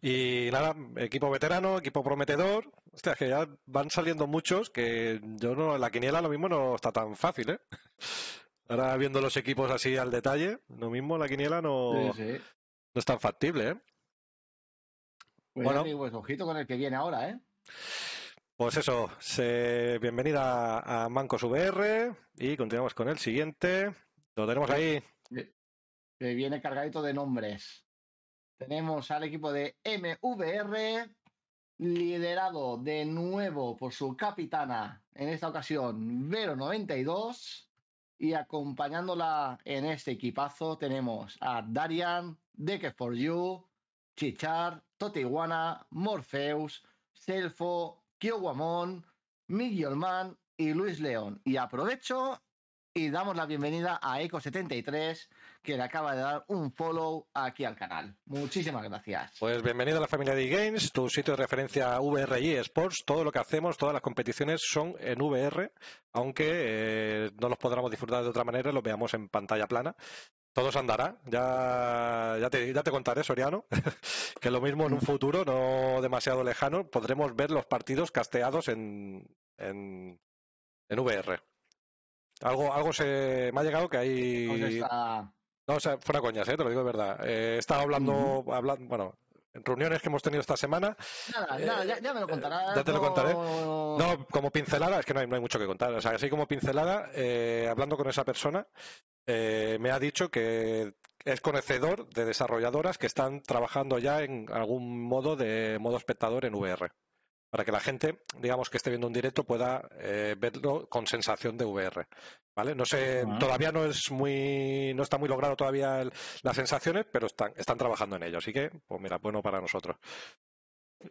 Y nada, equipo veterano, equipo prometedor. Hostia, que ya van saliendo muchos que yo no, la quiniela lo mismo no está tan fácil, ¿eh? Ahora viendo los equipos así al detalle, lo mismo la quiniela no, no es tan factible, ¿eh? Pues bueno, pues, ojito con el que viene ahora, ¿eh? Pues eso, bienvenida a Mancos VR y continuamos con el siguiente. Lo tenemos ahí. Que viene cargadito de nombres. Tenemos al equipo de MVR, liderado de nuevo por su capitana, en esta ocasión, Vero92. Y acompañándola en este equipazo tenemos a Darian, deke for You, Chichar, Totiguana, Morpheus, Selfo, Kiowamon, Miguel Man y Luis León. Y aprovecho y damos la bienvenida a Eco73, que le acaba de dar un follow aquí al canal. Muchísimas gracias. Pues bienvenido a la familia de games tu sitio de referencia VR y esports. Todo lo que hacemos, todas las competiciones son en VR, aunque eh, no los podremos disfrutar de otra manera, los veamos en pantalla plana todo se andará. Ya, ya, te, te contaré, Soriano, [LAUGHS] que lo mismo en un futuro no demasiado lejano podremos ver los partidos casteados en, VR. Algo, algo se me ha llegado que hay. No, o sea, fuera coñas, ¿eh? te lo digo de verdad. Eh, Estaba hablando, hablando, bueno, en reuniones que hemos tenido esta semana. Nada, nada ya, me lo eh, contarás. Ya te lo contaré. No, como pincelada, es que no hay, no hay mucho que contar. O sea, así como pincelada, eh, hablando con esa persona, me ha dicho que es conocedor de desarrolladoras que están trabajando ya en algún modo de modo espectador en VR para que la gente, digamos, que esté viendo un directo pueda eh, verlo con sensación de VR. ¿Vale? No sé, ah. todavía no es muy, no está muy logrado todavía las sensaciones, pero están, trabajando en ello. Así que, pues mira, bueno para nosotros.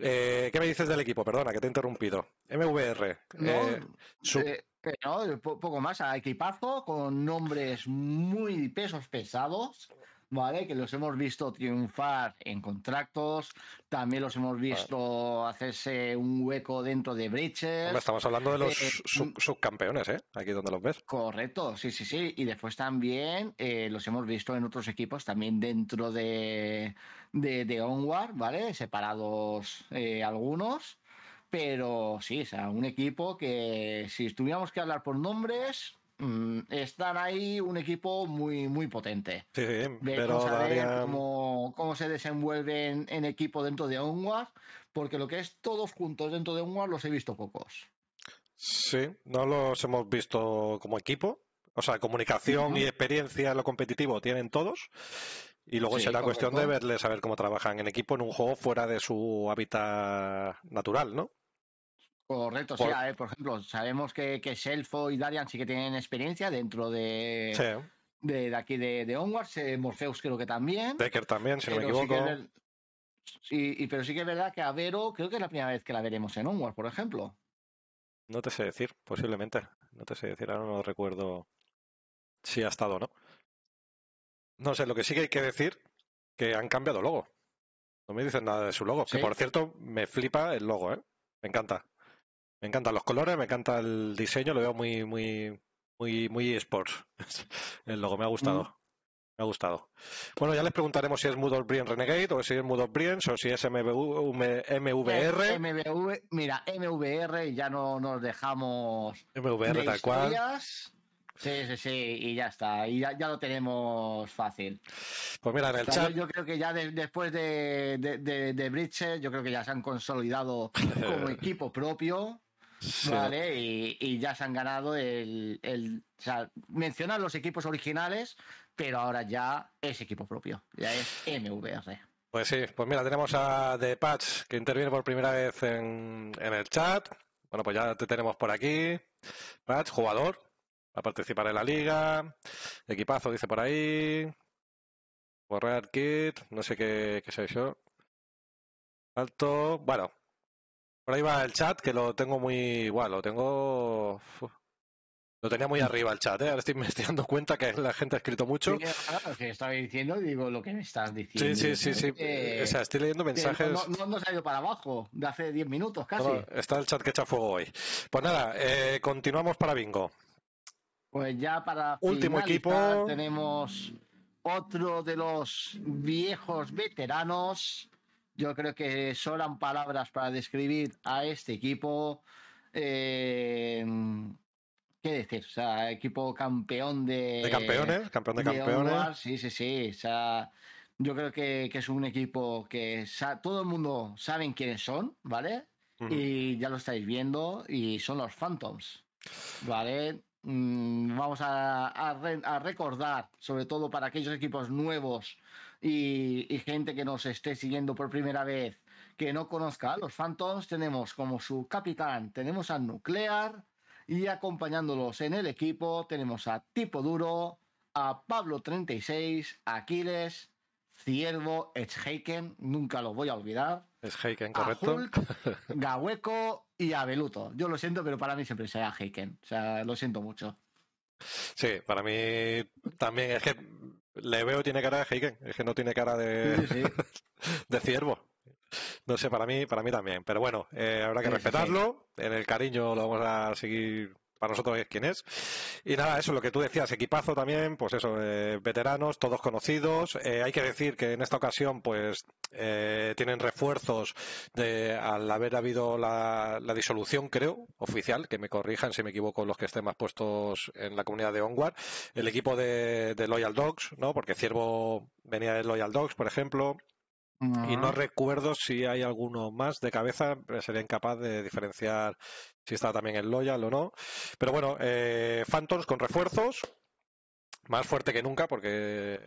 Eh, ¿Qué me dices del equipo? Perdona, que te he interrumpido. MVR. Eh, poco más. A equipazo con nombres muy pesos pesados. ¿vale? Que los hemos visto triunfar en contratos, también los hemos ah. visto hacerse un hueco dentro de breaches. estamos hablando de los eh, subcampeones, ¿eh? Aquí donde los ves. Correcto, sí, sí, sí. Y después también eh, los hemos visto en otros equipos también dentro de, Onward, ¿vale? Separados eh, algunos. Pero sí, o sea, un equipo que si tuviéramos que hablar por nombres, Mm, están ahí un equipo muy, muy potente. Sí, pero cómo, cómo, se desenvuelven en equipo dentro de UNWAR? porque lo que es todos juntos dentro de war los he visto pocos. Sí, no los hemos visto como equipo. O sea, comunicación y experiencia en lo competitivo tienen todos. Y luego será cuestión de verles a ver cómo trabajan en equipo en un juego fuera de su hábitat natural, ¿no? Correcto, sí. A ver, por ejemplo, sabemos que, que Selfo y Darian sí que tienen experiencia dentro de, de, aquí de, de Onwards. Eh, Morpheus creo que también. Decker también, si no me equivoco. Sí y, pero sí que es verdad que a Vero creo que es la primera vez que la veremos en Onward, por ejemplo. No te sé decir, posiblemente. No te sé decir, ahora no recuerdo si ha estado o no. No sé, lo que sí que hay que decir que han cambiado logo. No me dicen nada de su logo. Que por cierto, me flipa el logo, ¿eh? Me encanta. Me encantan los colores, me encanta el diseño, lo veo muy, muy, muy, muy sports [LAUGHS] el logo me ha gustado. Mm. Me ha gustado. Bueno, ya les preguntaremos si es Moodle Brian Renegade o si es Moodle Brian o si es MVR. MVV, mira, MVR ya no nos dejamos. MVR tal cual. Sí, sí, sí, y ya está. Y ya, lo tenemos fácil. Pues mira, en el chat. Yo, creo que ya después de, de, de, yo creo que ya se han consolidado [LAUGHS] como equipo propio y, ya se han ganado el, mencionar los equipos originales, pero ahora ya es equipo propio, ya es MVR. Pues sí, pues mira, tenemos a The Patch que interviene por primera vez en, el chat. Bueno, pues ya te tenemos por aquí. Patch, jugador, Va a participar en la liga. Equipazo, dice por ahí. Borrar kit, no sé qué, qué soy yo. Alto, bueno, por ahí va el chat, que lo tengo muy. Bueno, lo tengo. Lo tenía muy arriba el chat, ¿eh? Ahora estoy, me estoy dando cuenta que la gente ha escrito mucho. Sí, claro, ah, ah, que estaba diciendo, digo lo que me estás diciendo. Sí, sí, sí. sí. o sea, estoy leyendo mensajes. No, no, ha ido para abajo, de hace 10 minutos casi. está el chat que echa fuego hoy. Pues nada, eh, continuamos para bingo. Pues ya para. Último equipo. Tenemos otro de los viejos veteranos yo creo que son palabras para describir a este equipo. Eh, ¿Qué decir? O sea, equipo campeón de. De campeones, campeón de, campeones. Sí, sí, sí. O sea, yo creo que, es un equipo que todo el mundo sabe quiénes son, ¿vale? Y ya lo estáis viendo, y son los Phantoms, ¿vale? Mm, vamos a, recordar, sobre todo para aquellos equipos nuevos y, gente que nos esté siguiendo por primera vez, que no conozca a los Phantoms, tenemos como su capitán, tenemos a Nuclear y acompañándolos en el equipo tenemos a Tipo Duro, a Pablo 36, Aquiles, Ciervo, Heiken, nunca lo voy a olvidar. Heiken, correcto. [LAUGHS] Gahueco y a Beluto. Yo lo siento, pero para mí siempre será Heiken. O sea, lo siento mucho. Sí, para mí también es que le veo tiene cara de Heiken, es que no tiene cara de, [LAUGHS] ciervo. No sé, para mí, para mí también. Pero bueno, eh, habrá que respetarlo. En el cariño lo vamos a seguir para nosotros es quién es. Y nada, eso, lo que tú decías, equipazo también, pues eso, eh, veteranos, todos conocidos. Eh, hay que decir que en esta ocasión, pues, eh, tienen refuerzos de, al haber habido la, disolución, creo, oficial, que me corrijan si me equivoco los que estén más puestos en la comunidad de Onward, el equipo de, de Loyal Dogs, ¿no? Porque Ciervo venía de Loyal Dogs, por ejemplo, y no recuerdo si hay alguno más de cabeza, eh, sería incapaz de diferenciar si está también el Loyal o no. Pero bueno, eh, Phantoms con refuerzos, más fuerte que nunca porque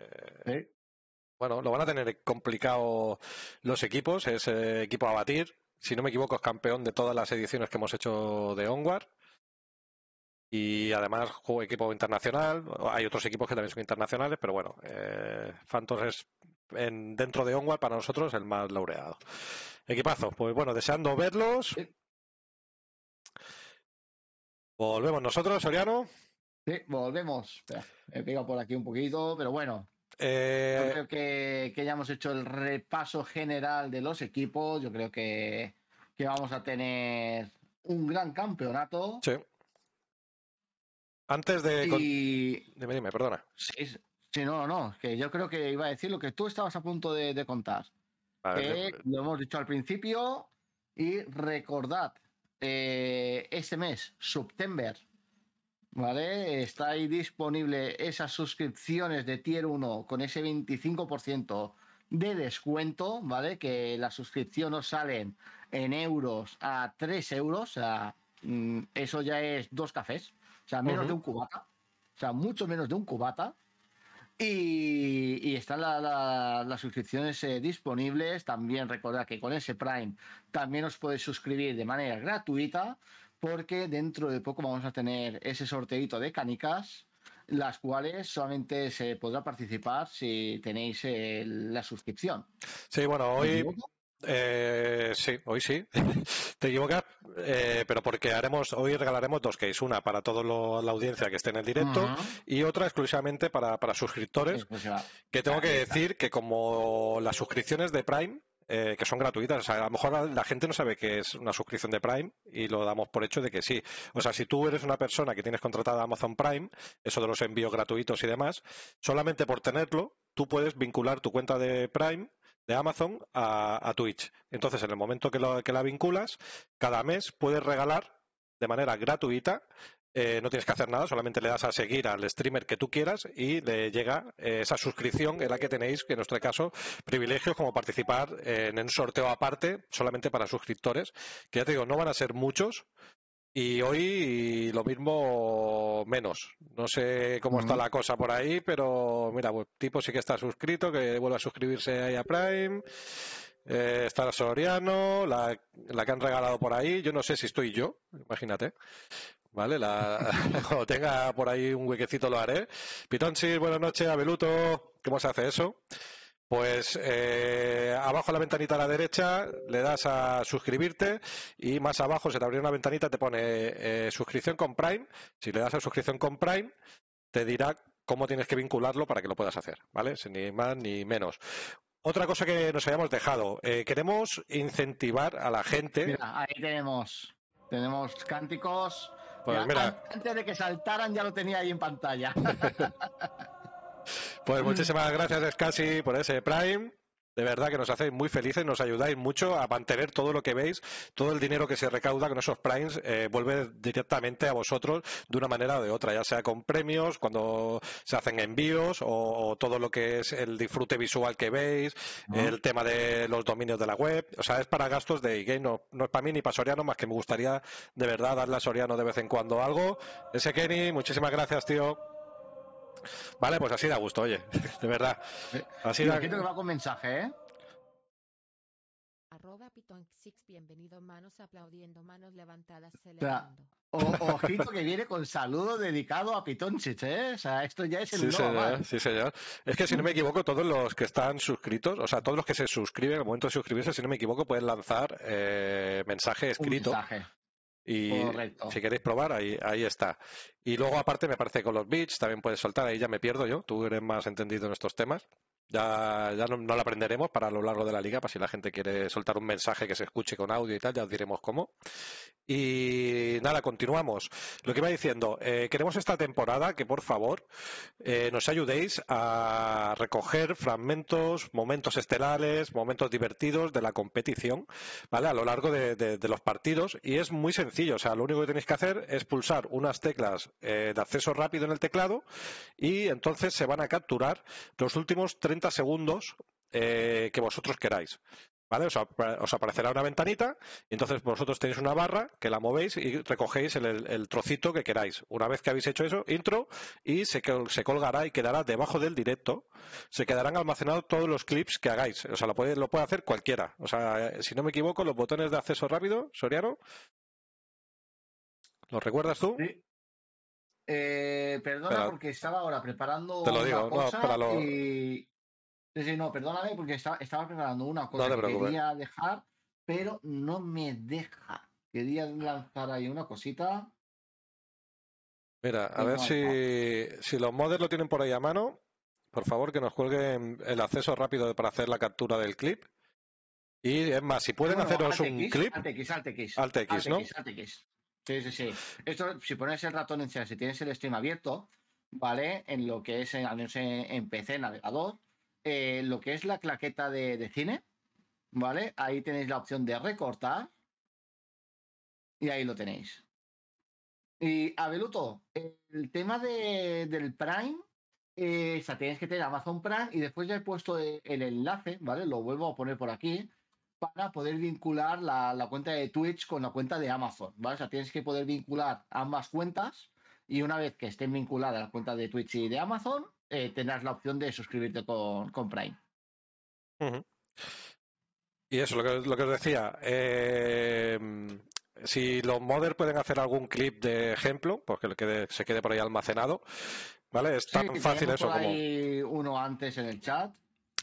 bueno, lo van a tener complicado los equipos, es eh, equipo a batir, si no me equivoco es campeón de todas las ediciones que hemos hecho de Onward y además juego equipo internacional, hay otros equipos que también son internacionales, pero bueno, Phantoms es dentro de Onward para nosotros el más laureado. Equipazo, pues bueno, deseando verlos. Volvemos nosotros, Soriano. Sí, volvemos. he pegado por aquí un poquito, pero bueno. Eh, creo que, ya hemos hecho el repaso general de los equipos. Yo creo que, vamos a tener un gran campeonato. Sí. Antes de. Y... Dime, perdona. Sí, Sí, no, no, que yo creo que iba a decir lo que tú estabas a punto de, contar. lo hemos dicho al principio y recordad, eh, ese mes, septiembre, ¿vale? Está ahí disponible esas suscripciones de Tier 1 con ese 25% de descuento, ¿vale? Que las suscripciones salen en euros a 3 euros, o sea, mm, eso ya es dos cafés, o sea, menos de un cubata, o sea, mucho menos de un cubata. Y, están las suscripciones eh, disponibles. También recordad que con ese Prime también os podéis suscribir de manera gratuita, porque dentro de poco vamos a tener ese sorteo de canicas las cuales solamente se podrá participar si tenéis eh, la suscripción. Sí, bueno, hoy eh, sí, hoy sí. [LAUGHS] Te equivocas, eh, pero porque haremos hoy regalaremos dos es una para toda la audiencia que esté en el directo y otra exclusivamente para, suscriptores. Que tengo que decir que como las suscripciones de Prime eh, que son gratuitas. O sea, a lo mejor la, gente no sabe que es una suscripción de Prime y lo damos por hecho de que sí. O sea, si tú eres una persona que tienes contratada Amazon Prime, eso de los envíos gratuitos y demás, solamente por tenerlo, tú puedes vincular tu cuenta de Prime de Amazon a, Twitch. Entonces, en el momento que, que la vinculas, cada mes puedes regalar de manera gratuita eh, no tienes que hacer nada, solamente le das a seguir al streamer que tú quieras y le llega eh, esa suscripción en la que tenéis, que en nuestro caso, privilegios como participar en un sorteo aparte, solamente para suscriptores, que ya te digo, no van a ser muchos, y hoy lo mismo menos. No sé cómo está la cosa por ahí, pero mira, pues, tipo sí que está suscrito, que vuelva a suscribirse ahí a Prime. Eh, está Soriano, la, que han regalado por ahí. Yo no sé si estoy yo, imagínate. ¿Vale? La, [LAUGHS] cuando tenga por ahí un huequecito lo haré. Pitonsis, buenas noches. Abeluto, ¿cómo se hace eso? Pues eh, abajo en la ventanita a la derecha le das a suscribirte y más abajo se te abre una ventanita, te pone eh, suscripción con Prime. Si le das a suscripción con Prime, te dirá cómo tienes que vincularlo para que lo puedas hacer, ¿vale? Ni más ni menos. Otra cosa que nos habíamos dejado, eh, queremos incentivar a la gente. Mira, ahí tenemos, tenemos cánticos. Pues antes de que saltaran ya lo tenía ahí en pantalla. [LAUGHS] Pues mm. muchísimas gracias, Escasi, por ese Prime. De verdad que nos hacéis muy felices, nos ayudáis mucho a mantener todo lo que veis, todo el dinero que se recauda con esos primes eh, vuelve directamente a vosotros de una manera o de otra, ya sea con premios, cuando se hacen envíos o, todo lo que es el disfrute visual que veis, ah. el tema de los dominios de la web, o sea, es para gastos de e no, no, es para mí ni para Soriano, más que me gustaría de verdad darle a Soriano de vez en cuando algo. Ese Kenny, muchísimas gracias, tío. Vale, pues así da gusto, oye, [LAUGHS] de verdad. Eh, así da... Aquí va con mensaje, ¿eh? bienvenido, manos aplaudiendo, manos levantadas, O, ojito que viene con saludo dedicado a Pitonchich, ¿eh? O sea, esto ya es el sí, sí, señor. Es que si no me mm. equivoco, todos los que están suscritos, o sea, todos los que se suscriben, al momento de suscribirse, si no me equivoco, pueden lanzar eh, mensaje escrito. Un mensaje. Y si queréis probar, ahí, ahí está. Y luego, aparte, me parece que con los bits también puedes saltar, ahí ya me pierdo yo, tú eres más entendido en estos temas. Ya, no, la aprenderemos para lo largo de la liga, para si la gente quiere soltar un mensaje que se escuche con audio y tal, ya os diremos cómo. Y nada, continuamos. Lo que iba diciendo, eh, queremos esta temporada que por favor eh, nos ayudéis a recoger fragmentos, momentos estelares, momentos divertidos de la competición, ¿vale? A lo largo de, los partidos. Y es muy sencillo, o sea, lo único que tenéis que hacer es pulsar unas teclas eh, de acceso rápido en el teclado y entonces se van a capturar los últimos 30 segundos eh, que vosotros queráis. ¿Vale? Os, aparecerá una ventanita y entonces vosotros tenéis una barra que la movéis y recogéis el, trocito que queráis. Una vez que habéis hecho eso, intro y se, colgará y quedará debajo del directo. Se quedarán almacenados todos los clips que hagáis. O sea, lo puede, lo puede hacer cualquiera. O sea, eh, si no me equivoco, los botones de acceso rápido, Soriano. ¿Los recuerdas tú? Eh, perdona porque estaba ahora preparando. Te lo digo, una cosa Sí, no, perdóname porque estaba, preparando una cosa que quería dejar, pero no me deja. Quería lanzar ahí una cosita. Mira, a ver si, los modders lo tienen por ahí a mano, por favor que nos cuelguen el acceso rápido para hacer la captura del clip. Y es más, si pueden haceros un clip. Altex, Altex al ¿no? Sí, sí, sí. Esto, si pones el ratón en si tienes el stream abierto, ¿vale? En lo que es, en, PC, navegador, eh, lo que es la claqueta de, cine, ¿vale? Ahí tenéis la opción de recortar y ahí lo tenéis. Y Abeluto, el tema del Prime, eh, o sea, tenéis que tener Amazon Prime y después ya he puesto eh, el, enlace, ¿vale? Lo vuelvo a poner por aquí para poder vincular la, cuenta de Twitch con la cuenta de Amazon, ¿vale? O sea, tienes que poder vincular ambas cuentas y una vez que estén vinculadas la cuenta de Twitch y de Amazon, eh, tendrás la opción de suscribirte con, Prime. Y eso, lo que, os decía, eh, si los modders pueden hacer algún clip de ejemplo, Porque pues se quede por ahí almacenado, ¿vale? Es tan fácil eso uno antes en el chat.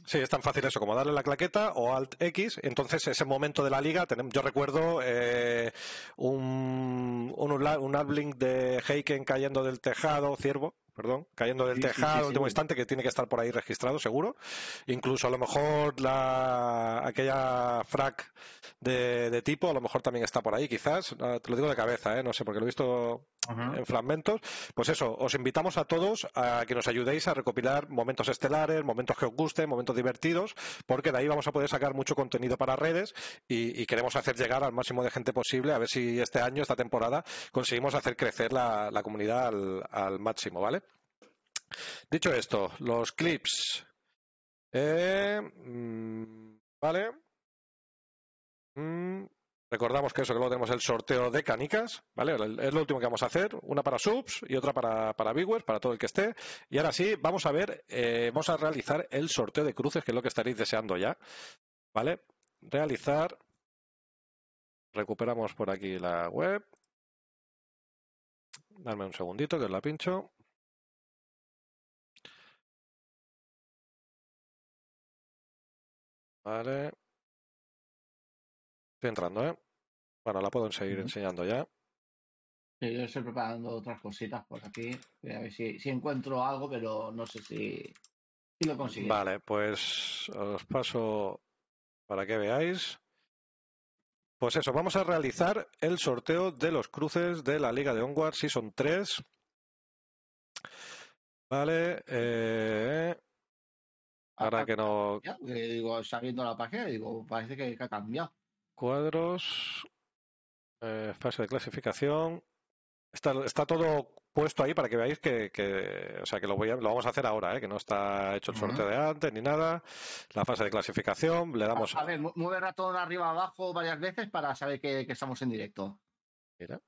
Sí, es tan fácil eso como darle la claqueta o Alt X. Entonces, ese momento de la liga, yo recuerdo eh, un, un, un uplink de Heiken cayendo del tejado, ciervo, perdón, cayendo del tejado sí, último instante que tiene que estar por ahí registrado, seguro. Incluso a lo mejor la, aquella frac de, tipo, a lo mejor también está por ahí, quizás. Ah, te lo digo de cabeza, ¿eh? no sé, porque lo he visto en fragmentos. Pues eso, os invitamos a todos a que nos ayudéis a recopilar momentos estelares, momentos que os gusten, momentos divertidos, porque de ahí vamos a poder sacar mucho contenido para redes y, queremos hacer llegar al máximo de gente posible, a ver si este año, esta temporada, conseguimos hacer crecer la, comunidad al, máximo, ¿vale? Dicho esto, los clips. Eh, mm, vale. Mm, Recordamos que eso, que luego tenemos el sorteo de canicas, ¿vale? Es lo último que vamos a hacer, una para subs y otra para, para viewers, para todo el que esté. Y ahora sí, vamos a ver, eh, vamos a realizar el sorteo de cruces, que es lo que estaréis deseando ya, ¿vale? Realizar, recuperamos por aquí la web. Darme un segundito que os la pincho. Vale entrando, ¿eh? Bueno, la puedo seguir enseñando ya. yo estoy preparando otras cositas por aquí. a ver si, encuentro algo, pero no sé si, lo consigo. Vale, pues os paso para que veáis. Pues eso, vamos a realizar el sorteo de los cruces de la Liga de Onward Season 3. Vale. Eh, ahora que no. digo, sabiendo la página, digo, parece que ha cambiado cuadros, eh, fase de clasificación. Está, todo puesto ahí para que veáis que, o sea, que lo, vamos a hacer ahora, eh, que no está hecho el sorteo de antes ni nada. La fase de clasificación, le damos... A, ver, mueve el ratón arriba abajo varias veces para saber que, estamos en directo. Mira.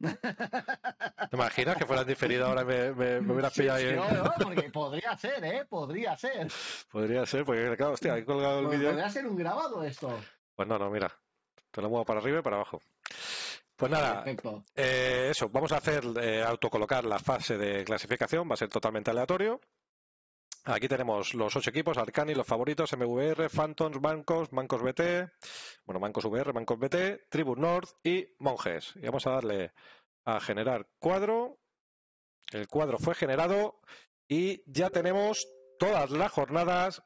[LAUGHS] ¿Te imaginas que fuera diferido ahora me, me, pillado ahí? porque podría ser, ¿eh? Podría ser. Podría ser, porque claro, hostia, he colgado el pues vídeo. Podría ser un grabado esto. Pues no, no, mira. Te lo muevo para arriba y para abajo. Pues nada, eh, eso, vamos a hacer eh, autocolocar la fase de clasificación, va a ser totalmente aleatorio. Aquí tenemos los ocho equipos, Arcani, los favoritos, MVR, Phantoms, Bancos, Bancos BT, bueno, Bancos VR, Bancos BT, Tribu North y Monjes. Y vamos a darle a generar cuadro. El cuadro fue generado y ya tenemos todas las jornadas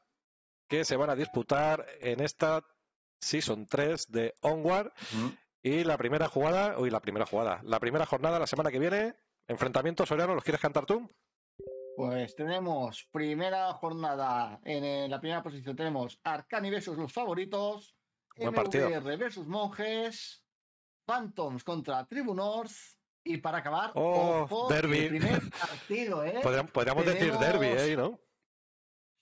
que se van a disputar en esta Sí, son 3 de Onward. Y la primera jugada, uy, la primera jugada, la primera jornada la semana que viene, ¿Enfrentamientos, Soriano, ¿los quieres cantar tú? Pues tenemos primera jornada, en, eh, la primera posición tenemos Arcani versus los favoritos, Buen MVR versus monjes, Phantoms contra North y para acabar, oh, derby. el primer partido, ¿eh? [LAUGHS] Podríamos, decir derby, ¿eh? ¿No?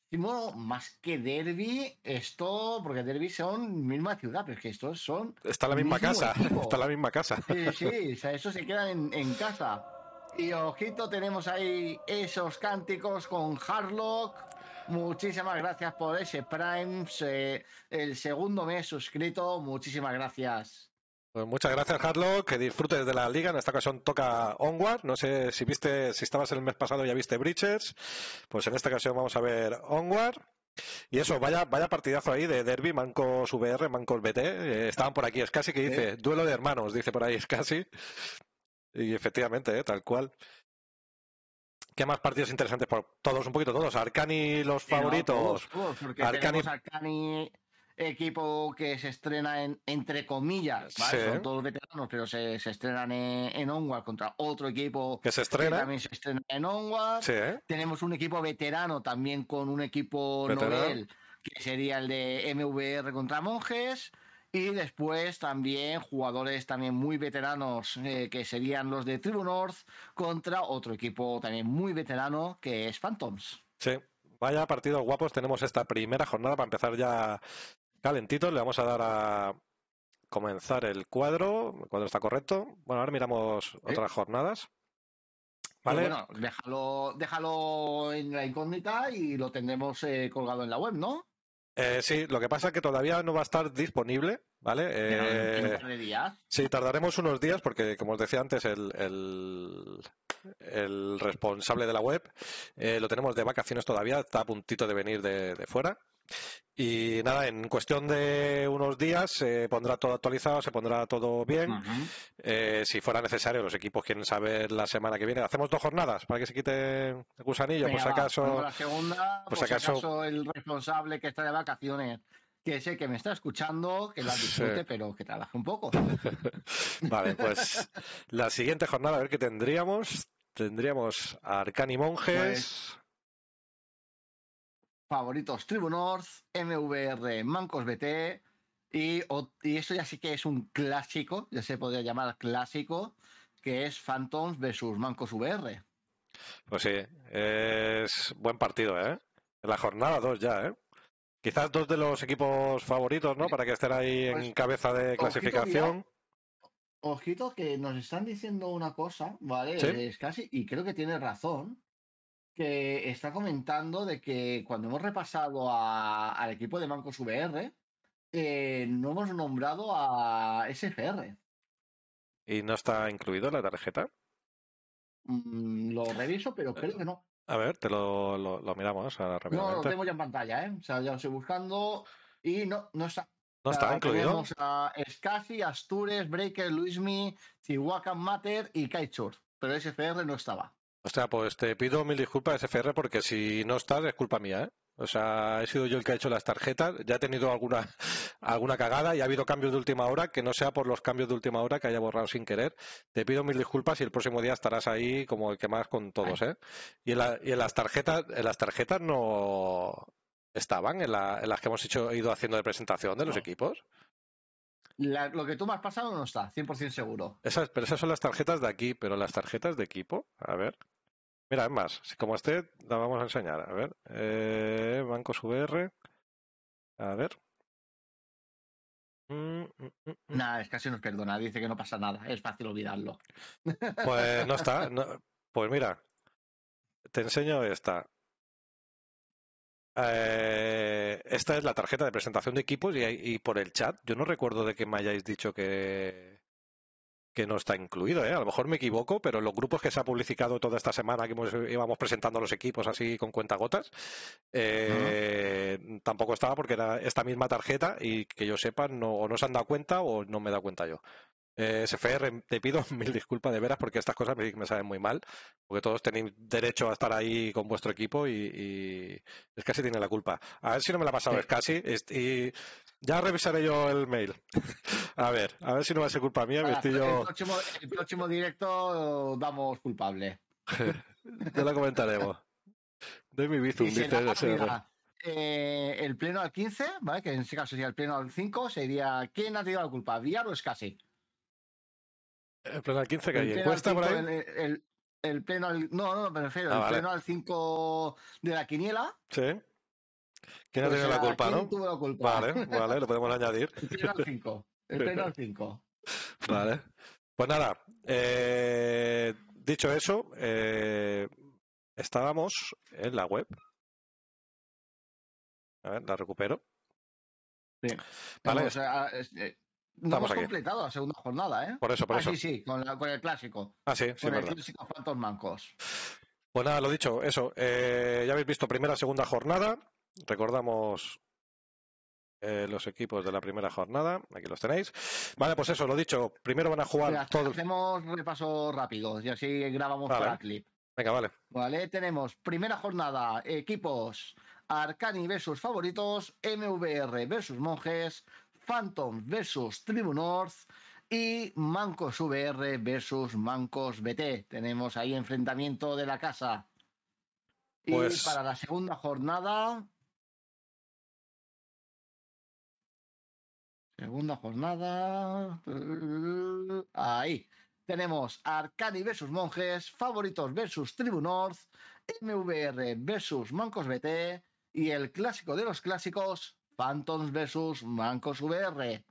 más que Derby, esto, porque Derby son misma ciudad, pero es que estos son. Está la misma casa, está la misma casa. Sí, sí, o sea, estos se quedan en, casa. Y ojito, tenemos ahí esos cánticos con Harlock. Muchísimas gracias por ese Prime, eh, el segundo mes suscrito. Muchísimas gracias. Pues muchas gracias, Harlow. Que disfrutes de la liga. En esta ocasión toca Onward. No sé si viste, si estabas el mes pasado y ya viste Breachers. Pues en esta ocasión vamos a ver Onward. Y eso, vaya, vaya partidazo ahí de Derby, Mancos VR, Mancos BT. Eh, estaban por aquí, es casi que dice, duelo de hermanos, dice por ahí, es casi. Y efectivamente, eh, tal cual. ¿Qué más partidos interesantes por todos, un poquito todos? Arcani los favoritos. Arcani equipo que se estrena entre comillas, ¿vale? son todos veteranos, pero se, se estrenan en, en, Onward contra otro equipo que se estrena. también se estrena en Onward. Tenemos un equipo veterano también con un equipo novel, que sería el de MVR contra Monjes. Y después también jugadores también muy veteranos, eh, que serían los de Tribu North, contra otro equipo también muy veterano, que es Phantoms. Sí, Vaya partidos guapos tenemos esta primera jornada para empezar ya calentitos. Le vamos a dar a comenzar el cuadro. El cuadro está correcto. Bueno, ahora miramos otras jornadas. Pues ¿Vale? Bueno, déjalo, déjalo en la incógnita y lo tendremos eh, colgado en la web, ¿no? Eh, sí, lo que pasa es que todavía no va a estar disponible, ¿vale? Eh, sí, tardaremos unos días porque, como os decía antes, el, responsable de la web lo tenemos de vacaciones todavía, está a puntito de venir de fuera, y nada, en cuestión de unos días se pondrá todo actualizado, se pondrá todo bien. Eh, si fuera necesario, los equipos quieren saber la semana que viene. Hacemos dos jornadas para que se quite el gusanillo, por si acaso. la segunda, por, si acaso... el responsable que está de vacaciones. Que sé que me está escuchando, que la disfrute, pero que trabaje un poco. [LAUGHS] vale, pues la siguiente jornada, a ver qué tendríamos. Tendríamos a Arcani Monjes, pues, favoritos Tribu North, MVR Mancos BT, y, esto ya sí que es un clásico, ya se podría llamar clásico, que es Phantoms versus Mancos VR. Pues sí, es buen partido, ¿eh? En La jornada dos ya, ¿eh? Quizás dos de los equipos favoritos, ¿no? Para que estén ahí en pues, cabeza de clasificación. ojitos que nos están diciendo una cosa, ¿vale? Es casi, y creo que tiene razón, que está comentando de que cuando hemos repasado al equipo de bancos VR, eh, no hemos nombrado a SFR. ¿Y no está incluido la tarjeta? Mm, lo reviso, pero creo que no. A ver, te lo, lo, miramos No, lo tengo ya en pantalla, ¿eh? O sea, ya lo estoy buscando y no, no está. No está incluido. A Astures, Breaker, Luismi, Chihuahua Mater y Kaichur. Pero SFR no estaba. O sea, pues te pido mil disculpas, SFR, porque si no estás es culpa mía, ¿eh? O sea, he sido yo el que ha hecho las tarjetas, ya he tenido alguna, [LAUGHS] alguna cagada y ha habido cambios de última hora, que no sea por los cambios de última hora que haya borrado sin querer. Te pido mil disculpas y el próximo día estarás ahí como el que más con todos, ¿eh? Y en, las tarjetas, las tarjetas no estaban, en, las que hemos hecho, ido haciendo de presentación de los equipos. lo que tú me has pasado no está, 100% seguro. Esas, pero esas son las tarjetas de aquí, pero las tarjetas de equipo, a ver, Mira, es más, si como esté, la vamos a enseñar. A ver, eh, bancos VR. A ver. Mm, mm, mm, nada, es casi nos perdona, dice que no pasa nada, es fácil olvidarlo. Pues no está. [LAUGHS] pues mira, te enseño esta. Eh, esta es la tarjeta de presentación de equipos y, y, por el chat. Yo no recuerdo de que me hayáis dicho que, que no está incluido. ¿eh? A lo mejor me equivoco, pero los grupos que se ha publicado toda esta semana, que íbamos presentando los equipos así con cuentagotas, eh, tampoco estaba porque era esta misma tarjeta y que yo sepa, no, o no se han dado cuenta o no me he dado cuenta yo. Eh, SFR, te pido [LAUGHS] mil disculpas de veras porque estas cosas me, saben muy mal, porque todos tenéis derecho a estar ahí con vuestro equipo y, y es casi tiene la culpa. A ver si no me la ha pasado, es casi. y ya revisaré yo el mail. [LAUGHS] a ver, a ver si no va a ser culpa mía. el, próximo, directo damos culpable. [LAUGHS] ya lo comentaremos. Doy mi bizum, eh, el pleno al 15, ¿vale? que en ese caso sería el pleno al 5, sería ¿quién ha tenido la culpa? ¿Villar o es casi. Eh, pues, el pleno al 15 que hay encuesta por ahí. Eh, el, pleno No, no, pero el pleno al 5 ah, de la quiniela. Sí. ¿Quién ha pues, tenido la culpa, no? Tuvo la culpa? Vale, vale, lo podemos añadir. [LAUGHS] El pleno al 5. El pleno al 5. [LAUGHS] Vale. Pues nada, eh, dicho eso, estábamos en la web. A ver, la recupero. Bien. Vale. Vamos, no hemos completado la segunda jornada, ¿eh? Por eso, por ah, eso. Sí, sí, con, el clásico. Ah, sí, sí, Con el clásico Mancos. Pues nada, lo dicho, eso. Eh, ya habéis visto primera, segunda jornada. Recordamos eh, los equipos de la primera jornada. Aquí los tenéis. Vale, pues eso, lo dicho. Primero van a jugar todos. Hacemos repaso rápido y así grabamos el clip. Venga, vale. Vale, tenemos primera jornada, equipos Arcani versus favoritos, MVR versus monjes, Phantom vs Tribu North y Mancos VR vs Mancos BT. Tenemos ahí enfrentamiento de la casa. Pues... Y para la segunda jornada. Segunda jornada. Ahí. Tenemos Arcani vs Monjes, Favoritos vs Tribu North, MVR vs Mancos BT y el clásico de los clásicos, Pantons vs Mancos VR.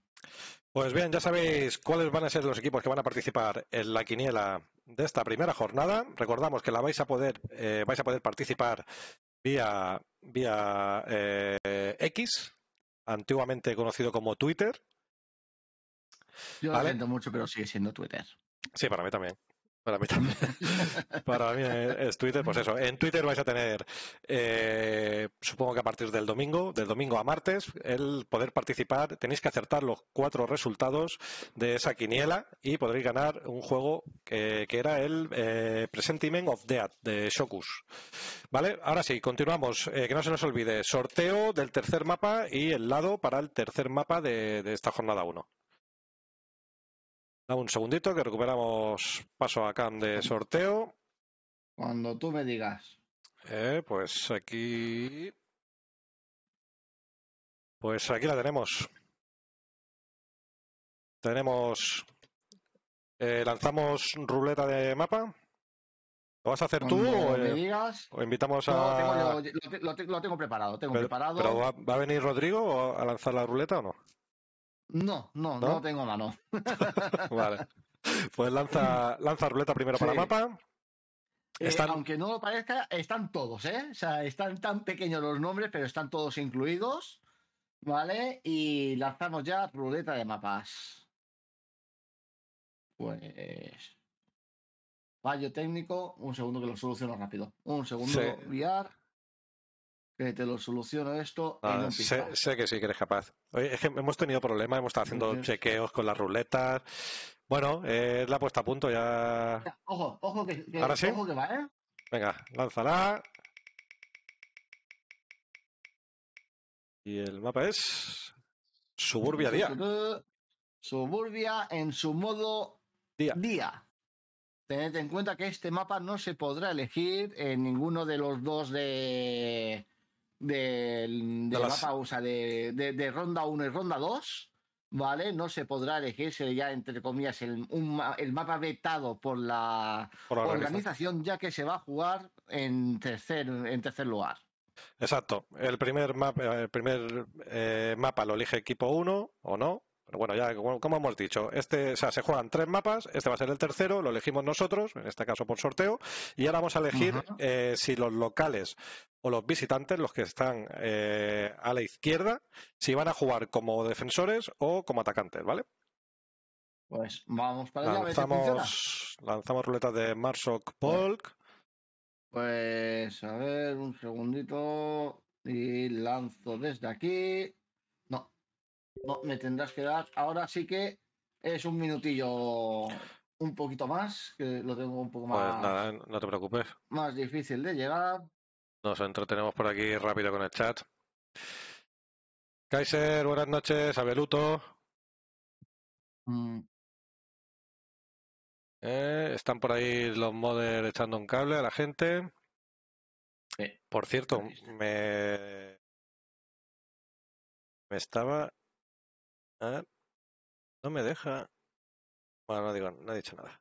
Pues bien, ya sabéis cuáles van a ser los equipos que van a participar en la quiniela de esta primera jornada. Recordamos que la vais a poder, eh, vais a poder participar vía, vía eh, X, antiguamente conocido como Twitter. Yo lo mucho, pero sigue siendo Twitter. Sí, para mí también. Para mí, también. [LAUGHS] es Twitter, pues eso. En Twitter vais a tener, eh, supongo que a partir del domingo, del domingo a martes, el poder participar. Tenéis que acertar los cuatro resultados de esa quiniela y podréis ganar un juego que, era el eh, Presentiment of Death de Shokus. ¿Vale? Ahora sí, continuamos. Eh, que no se nos olvide, sorteo del tercer mapa y el lado para el tercer mapa de, de esta jornada 1. Dame un segundito que recuperamos paso a CAM de sorteo. Cuando tú me digas. Eh, pues aquí. Pues aquí la tenemos. Tenemos. Eh, lanzamos ruleta de mapa. ¿Lo vas a hacer tú o, eh, digas, o invitamos a.? lo, tengo preparado. Tengo preparado. va, a venir Rodrigo a lanzar la ruleta o no? No, no, no, tengo mano. [LAUGHS] vale. [LAUGHS] Pues lanza, lanza ruleta primero para mapa. Eh, aunque no lo parezca, están todos, ¿eh? O sea, están tan pequeños los nombres, pero están todos incluidos. ¿Vale? Y lanzamos ya ruleta de mapas. Pues. Fallo técnico. Un segundo que lo soluciono rápido. Un segundo, sí que te lo soluciona esto. en ah, un sé, sé, que sí que eres capaz. hemos tenido problemas, hemos estado haciendo chequeos con las ruletas. Bueno, eh, la puesta a punto ya. Ojo, ojo que, va, ¿eh? Venga, lánzala. Y el mapa es Suburbia Día. Suburbia en su modo día. día. Tened en cuenta que este mapa no se podrá elegir en ninguno de los dos de de, de, ronda 1 y ronda 2, ¿vale? No se podrá elegirse ya, entre comillas, el, el mapa vetado por la, organización, ya que se va a jugar en tercer, en tercer lugar. Exacto. El primer, mapa, el primer eh, mapa lo elige equipo 1 o no. Pero bueno, ya como hemos dicho, este, o sea, se juegan tres mapas, este va a ser el tercero, lo elegimos nosotros, en este caso por sorteo, y ahora vamos a elegir eh, si los locales o los visitantes, los que están eh, a la izquierda, si van a jugar como defensores o como atacantes, ¿vale? Pues vamos para allá. Lanzamos, lanzamos ruletas de Marsok Polk. Pues a ver, un segundito. Y lanzo desde aquí. No, no, me tendrás que dar. Ahora sí que es un minutillo un poquito más, que lo tengo un poco pues más. nada, no te preocupes. Más difícil de llegar. Nos entretenemos por aquí rápido con el chat. Kaiser, buenas noches. Abeluto. Mm. Eh, están por ahí los modders echando un cable a la gente. por cierto, me... me estaba. no me deja. Bueno, no digo, no he dicho nada.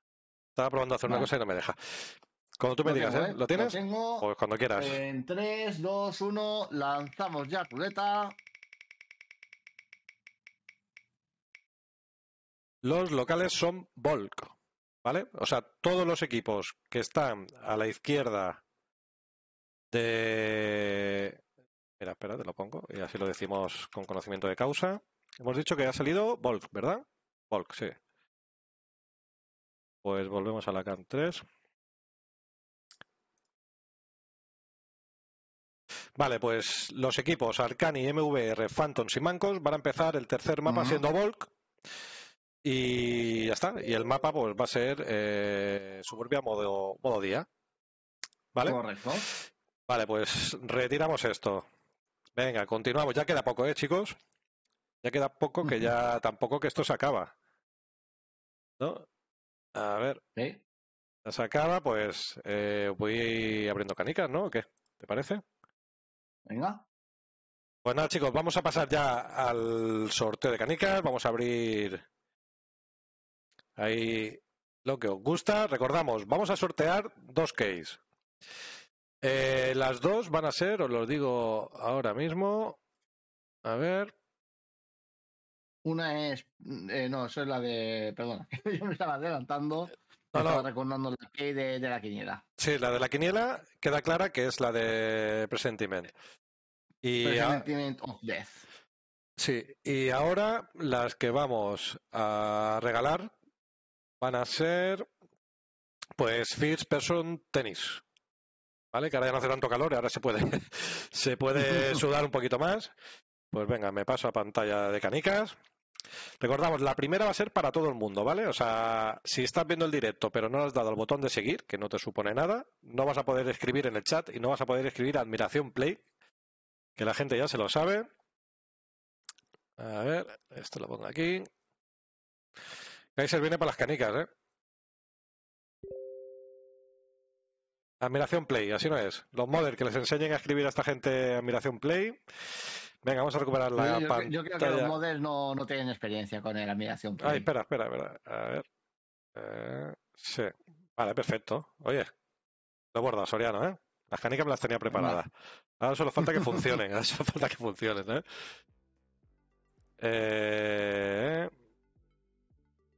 Estaba probando a hacer una cosa y no me deja. Cuando tú me digas, ¿eh? ¿eh? ¿Lo tienes? Pues cuando quieras. En 3, 2, 1, lanzamos ya culeta. Los locales son Volk, ¿vale? O sea, todos los equipos que están a la izquierda de... Espera, espera, te lo pongo y así lo decimos con conocimiento de causa. Hemos dicho que ha salido Volk, ¿verdad? Volk, sí. Pues volvemos a la CAN 3. Vale, pues los equipos Arcani, MVR, Phantoms y Mancos van a empezar el tercer mapa siendo Volk. Y ya está. Y el mapa pues va a ser eh, Suburbia modo, día. ¿Vale? Correcto. Vale, pues retiramos esto. Venga, continuamos. Ya queda poco, ¿eh, chicos? Ya queda poco que ya tampoco que esto se acaba. ¿No? A ver. se acaba, pues eh, voy abriendo canicas, ¿no? ¿O qué? ¿Te parece? Venga. Pues nada, chicos, vamos a pasar ya al sorteo de canicas. Vamos a abrir ahí lo que os gusta. Recordamos, vamos a sortear dos cases. Eh, las dos van a ser, os lo digo ahora mismo. A ver. Una es. Eh, no, eso es la de. Perdona, [LAUGHS] yo me estaba adelantando recordando la que de, la quiniela. Sí, la de la quiniela queda clara que es la de Presentiment. Y Presentiment of Death. Sí, y ahora las que vamos a regalar van a ser pues First Person tenis ¿Vale? Que ahora ya no hace tanto calor y ahora se puede, [LAUGHS] se puede [LAUGHS] sudar un poquito más. Pues venga, me paso a pantalla de canicas. Recordamos, la primera va a ser para todo el mundo, ¿vale? O sea, si estás viendo el directo pero no has dado el botón de seguir, que no te supone nada, no vas a poder escribir en el chat y no vas a poder escribir admiración play, que la gente ya se lo sabe. A ver, esto lo pongo aquí. se viene para las canicas, ¿eh? Admiración Play, así no es. Los modders que les enseñen a escribir a esta gente Admiración Play. Venga, vamos a recuperar la parte. Yo creo que los modelos no, no, tienen experiencia con la migración. Ay, espera, espera, espera. A ver. Eh, sí. Vale, perfecto. Oye, lo guardado, Soriano, ¿eh? Las canicas me las tenía preparadas. Ahora solo falta que [LAUGHS] funcionen. Ahora solo falta que funcionen, ¿eh? eh,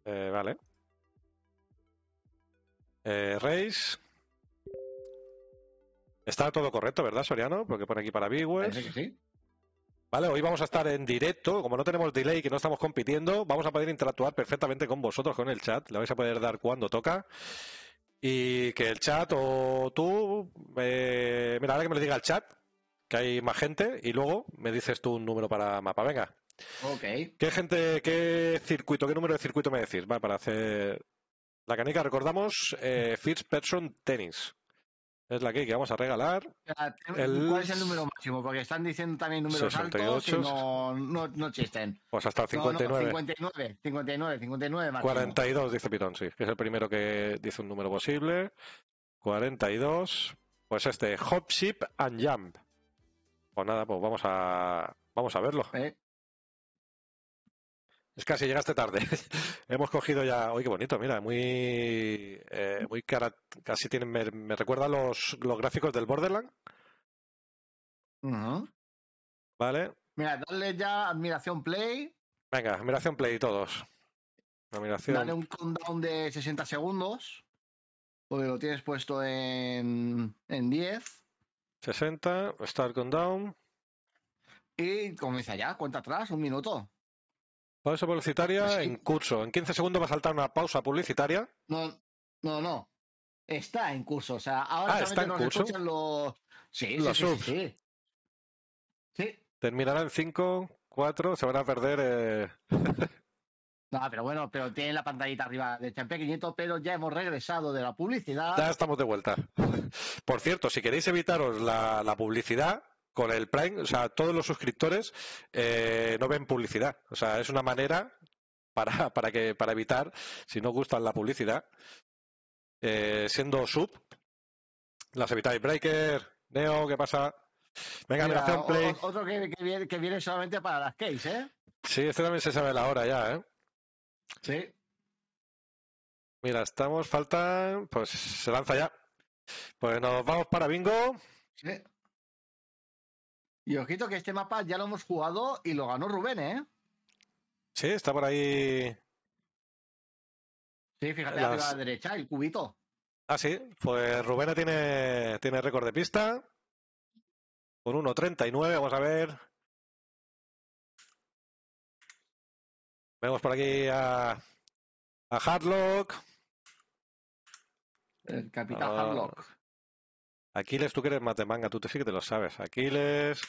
eh vale. Eh, Está todo correcto, ¿verdad, Soriano? Porque pone aquí para Viewers. Sí, sí hoy vamos a estar en directo, como no tenemos delay, que no estamos compitiendo, vamos a poder interactuar perfectamente con vosotros, con el chat, le vais a poder dar cuando toca. Y que el chat o tú, eh, mira, ahora que me lo diga el chat, que hay más gente, y luego me dices tú un número para mapa, venga. Ok. ¿Qué gente, qué circuito, qué número de circuito me decís? Vale, para hacer... La canica, recordamos, eh, First Person Tennis. Es la que, que vamos a regalar. ¿Cuál es el número máximo? Porque están diciendo también números altos y no, no, no chisten. Pues hasta el 59. No, 59, 59, 59 máximo. 42, dice Pitón, sí. es el primero que dice un número posible. 42. Pues este, Hop, and Jump. Pues nada, pues vamos a, vamos a verlo. Eh, es casi llegaste tarde. [LAUGHS] Hemos cogido ya. ¡Uy, qué bonito, mira, muy. Eh, muy cara. Casi tienen. Me, recuerda los, los gráficos del Borderland. Vale. Mira, dale ya admiración play. Venga, admiración play todos. Admiración. Dale un countdown de 60 segundos. Porque lo tienes puesto en, en 10. 60, start countdown. Y comienza ya, cuenta atrás, un minuto. Pausa publicitaria pues en curso. En 15 segundos va a saltar una pausa publicitaria. No, no, no. Está en curso. O sea, ahora ah, está en curso. los. Sí, sí, Sí, sí, Terminará en 5, 4, se van a perder. Eh. [LAUGHS] no, pero bueno, pero tienen la pantallita arriba de Champion 500, pero ya hemos regresado de la publicidad. Ya estamos de vuelta. Por cierto, si queréis evitaros la publicidad, con el Prime, o sea, todos los suscriptores eh, no ven publicidad. O sea, es una manera para, [LAUGHS] para, que, para evitar, si no gustan la publicidad, eh, siendo sub, las evitáis. Breaker, Neo, ¿qué pasa? Venga, Mira, Otro que, viene, solamente para las case, ¿eh? Sí, este también se sabe la hora ya, ¿eh? Sí. Mira, estamos, falta... pues se lanza ya. Pues nos vamos para bingo. Sí. Y ojito que este mapa ya lo hemos jugado y lo ganó Rubén, ¿eh? Sí, está por ahí. Sí, fíjate a la derecha, el cubito. Ah, sí, pues Rubén tiene, tiene récord de pista. Con 1.39, vamos a ver. Vemos por aquí a, a Hardlock. El capitán ah. Hardlock. Aquiles, tú que eres más tú te sí que te lo sabes. Aquiles.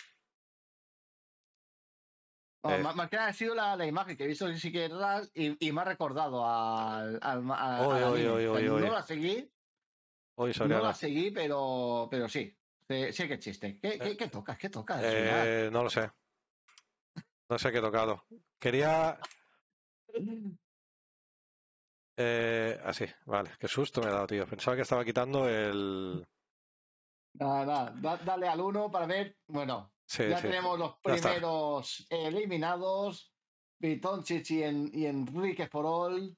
Eh, más que nada ha sido la, imagen que he visto sí que y, me ha recordado al. al, no la seguí. no la seguí, pero, pero sí. Sé, que existe. ¿Qué, tocas? ¿Qué tocas? Eh, no lo sé. No sé qué he tocado. Quería. Eh, así, ah, vale. Qué susto me ha dado, tío. Pensaba que estaba quitando el dale al uno para ver. Bueno, ya tenemos los primeros eliminados. Vitonchich y, y Enrique Forol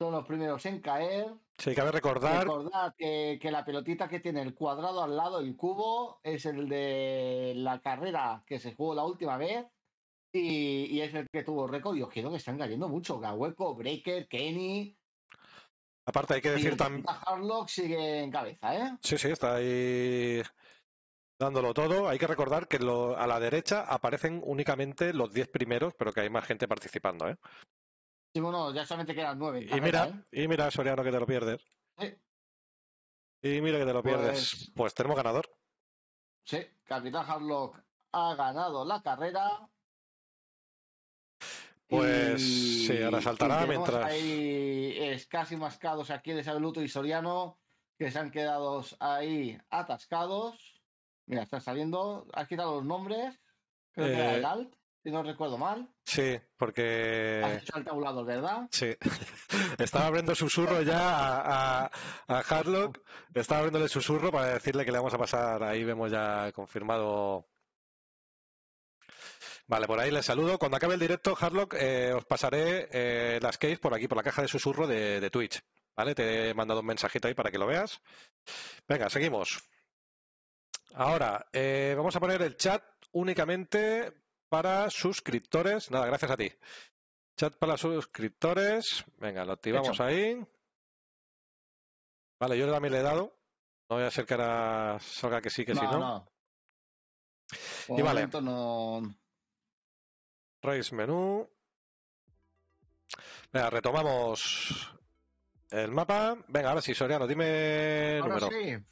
son los primeros en caer. Sí, cabe recordar. Recordad que, la pelotita que tiene el cuadrado al lado el cubo es el de la carrera que se jugó la última vez y, es el que tuvo récord. Y os que están cayendo mucho. Gahueco, Breaker, Kenny. Aparte hay que decir también... sigue en cabeza, ¿eh? Sí, sí, está ahí dándolo todo. Hay que recordar que a la derecha aparecen únicamente los 10 primeros, pero que hay más gente participando, ¿eh? Sí, bueno, ya solamente quedan 9. Y mira, ¿eh? y mira, Soriano, que te lo pierdes. Y mira que te lo pierdes. Pues, pues tenemos ganador. Sí, Capitán Hardlock ha ganado la carrera pues sí, ahora saltará mientras. Ahí casi mascados aquí de Sabeluto y Soriano, que se han quedado ahí atascados. Mira, están saliendo. Has quitado los nombres. Creo que era el eh, Alt, si no recuerdo mal. Sí, porque. Has hecho el ¿verdad? Sí. [LAUGHS] Estaba abriendo susurro ya a, a, a Harlock. Estaba abriéndole susurro para decirle que le vamos a pasar. Ahí vemos ya confirmado Vale, por ahí les saludo. Cuando acabe el directo, Harlock, eh, os pasaré eh, las keys por aquí, por la caja de susurro de, Twitch. ¿Vale? Te he mandado un mensajito ahí para que lo veas. Venga, seguimos. Ahora, eh, vamos a poner el chat únicamente para suscriptores. Nada, gracias a ti. Chat para suscriptores. Venga, lo activamos ahí. Vale, yo también le he dado. No voy a hacer que ahora salga que sí, que sí, no. no. y vale. Race menú. Venga, retomamos el mapa. Venga, ahora sí, Soriano, dime ahora número. Sí.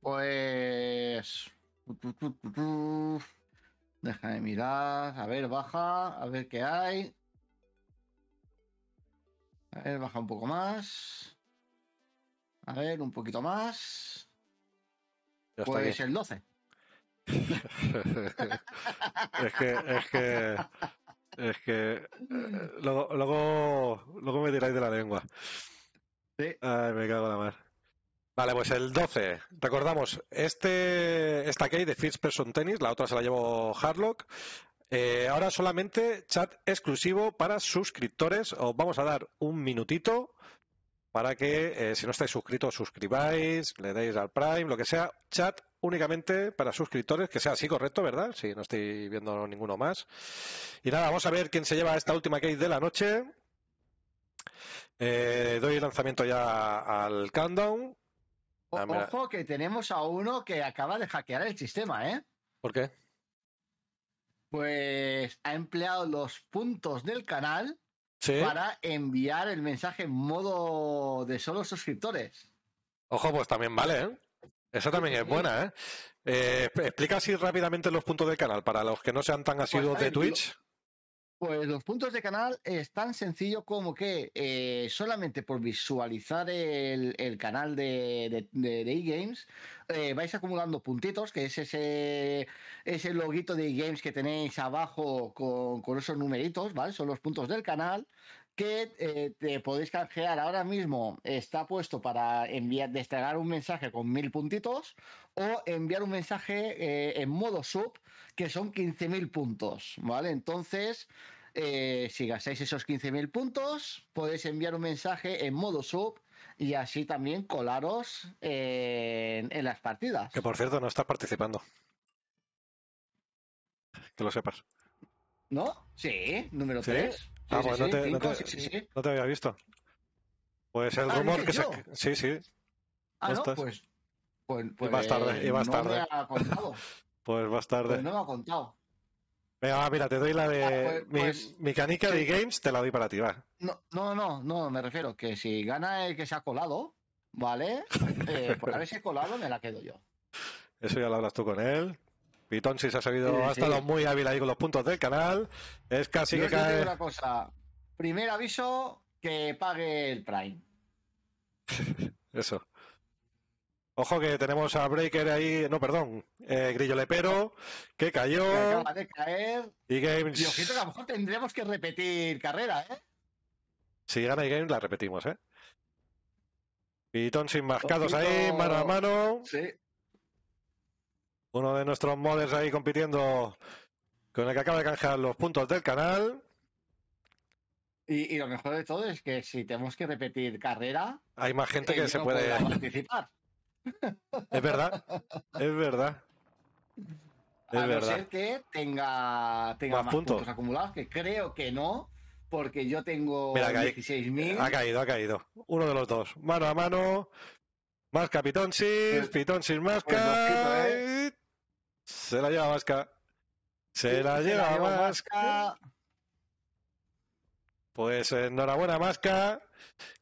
Pues. Deja de mirar. A ver, baja. A ver qué hay. A ver, baja un poco más. A ver, un poquito más. pues el 12 es que, es que, es que eh, luego, luego, me tiráis de la lengua. Sí. me cago en la mar. Vale, pues el 12. Recordamos, este, esta hay de First Person Tennis, la otra se la llevo hardlock. Eh, ahora solamente chat exclusivo para suscriptores. Os vamos a dar un minutito para que, eh, si no estáis suscritos, suscribáis, le deis al Prime, lo que sea. Chat únicamente para suscriptores, que sea así correcto, ¿verdad? sí, no estoy viendo ninguno más. Y nada, vamos a ver quién se lleva esta última case de la noche. Eh, doy lanzamiento ya al countdown. Ah, ojo que tenemos a uno que acaba de hackear el sistema, ¿eh? ¿Por qué? Pues ha empleado los puntos del canal para enviar el mensaje en modo de solo suscriptores. Ojo, pues también vale, ¿eh? Esa pues también es buena, ¿eh? eh explica así rápidamente los puntos de canal para los que no sean tan asiduos pues, de Twitch. Pues los puntos de canal es tan sencillo como que eh, solamente por visualizar el, canal de, eGames eh, vais acumulando puntitos, que es ese, ese loguito de eGames que tenéis abajo con, con, esos numeritos, ¿vale? Son los puntos del canal que eh, te podéis canjear ahora mismo. Está puesto para enviar, descargar un mensaje con mil puntitos o enviar un mensaje eh, en modo sub que son 15.000 puntos, ¿vale? Entonces, eh, si gastáis esos 15.000 puntos, podéis enviar un mensaje en modo sub y así también colaros en, las partidas. Que por cierto, no está participando. Que lo sepas. ¿No? Sí, número 3. Ah, pues no te, había visto. Pues el ah, rumor que se... Sí, sí. Ah, no, pues... tarde, pues, más tarde. pues, [LAUGHS] pues más tarde. Pues no me ha contado. Venga, mira, te doy la de mi, canica de games, te la doy para ti, va. No, no, no, no, me refiero que si gana el que se ha colado, ¿vale? Eh, por haberse colado me la quedo yo. [LAUGHS] Eso ya lo hablas tú con él y se ha salido hasta ha muy hábil ahí con los puntos del canal. Es casi que cae. una cosa. Primer aviso que pague el Prime. [LAUGHS] Eso. Ojo que tenemos a Breaker ahí, no, perdón, eh, Grillo Lepero, que cayó. acaba de caer. Y Games. Y ojito que a lo mejor tendremos que repetir carrera, ¿eh? Si gana y Games, la repetimos, ¿eh? Pitón sin mascados ahí, mano a mano. Sí. Uno de nuestros modders ahí compitiendo con el que acaba de canjear los puntos del canal. Y, lo mejor de todo es que si tenemos que repetir carrera, hay más gente que, se puede [LAUGHS] participar. Es verdad, es verdad. Es a verdad. no ser que tenga, tenga más, puntos. acumulados, que creo que no, porque yo tengo 16.000. Ha caído, ha caído. Uno de los dos. Mano a mano. Más Capitonsis, pues, Pitonsis más pues ¿eh? Se la lleva Masca Se la lleva Masca Pues enhorabuena, Masca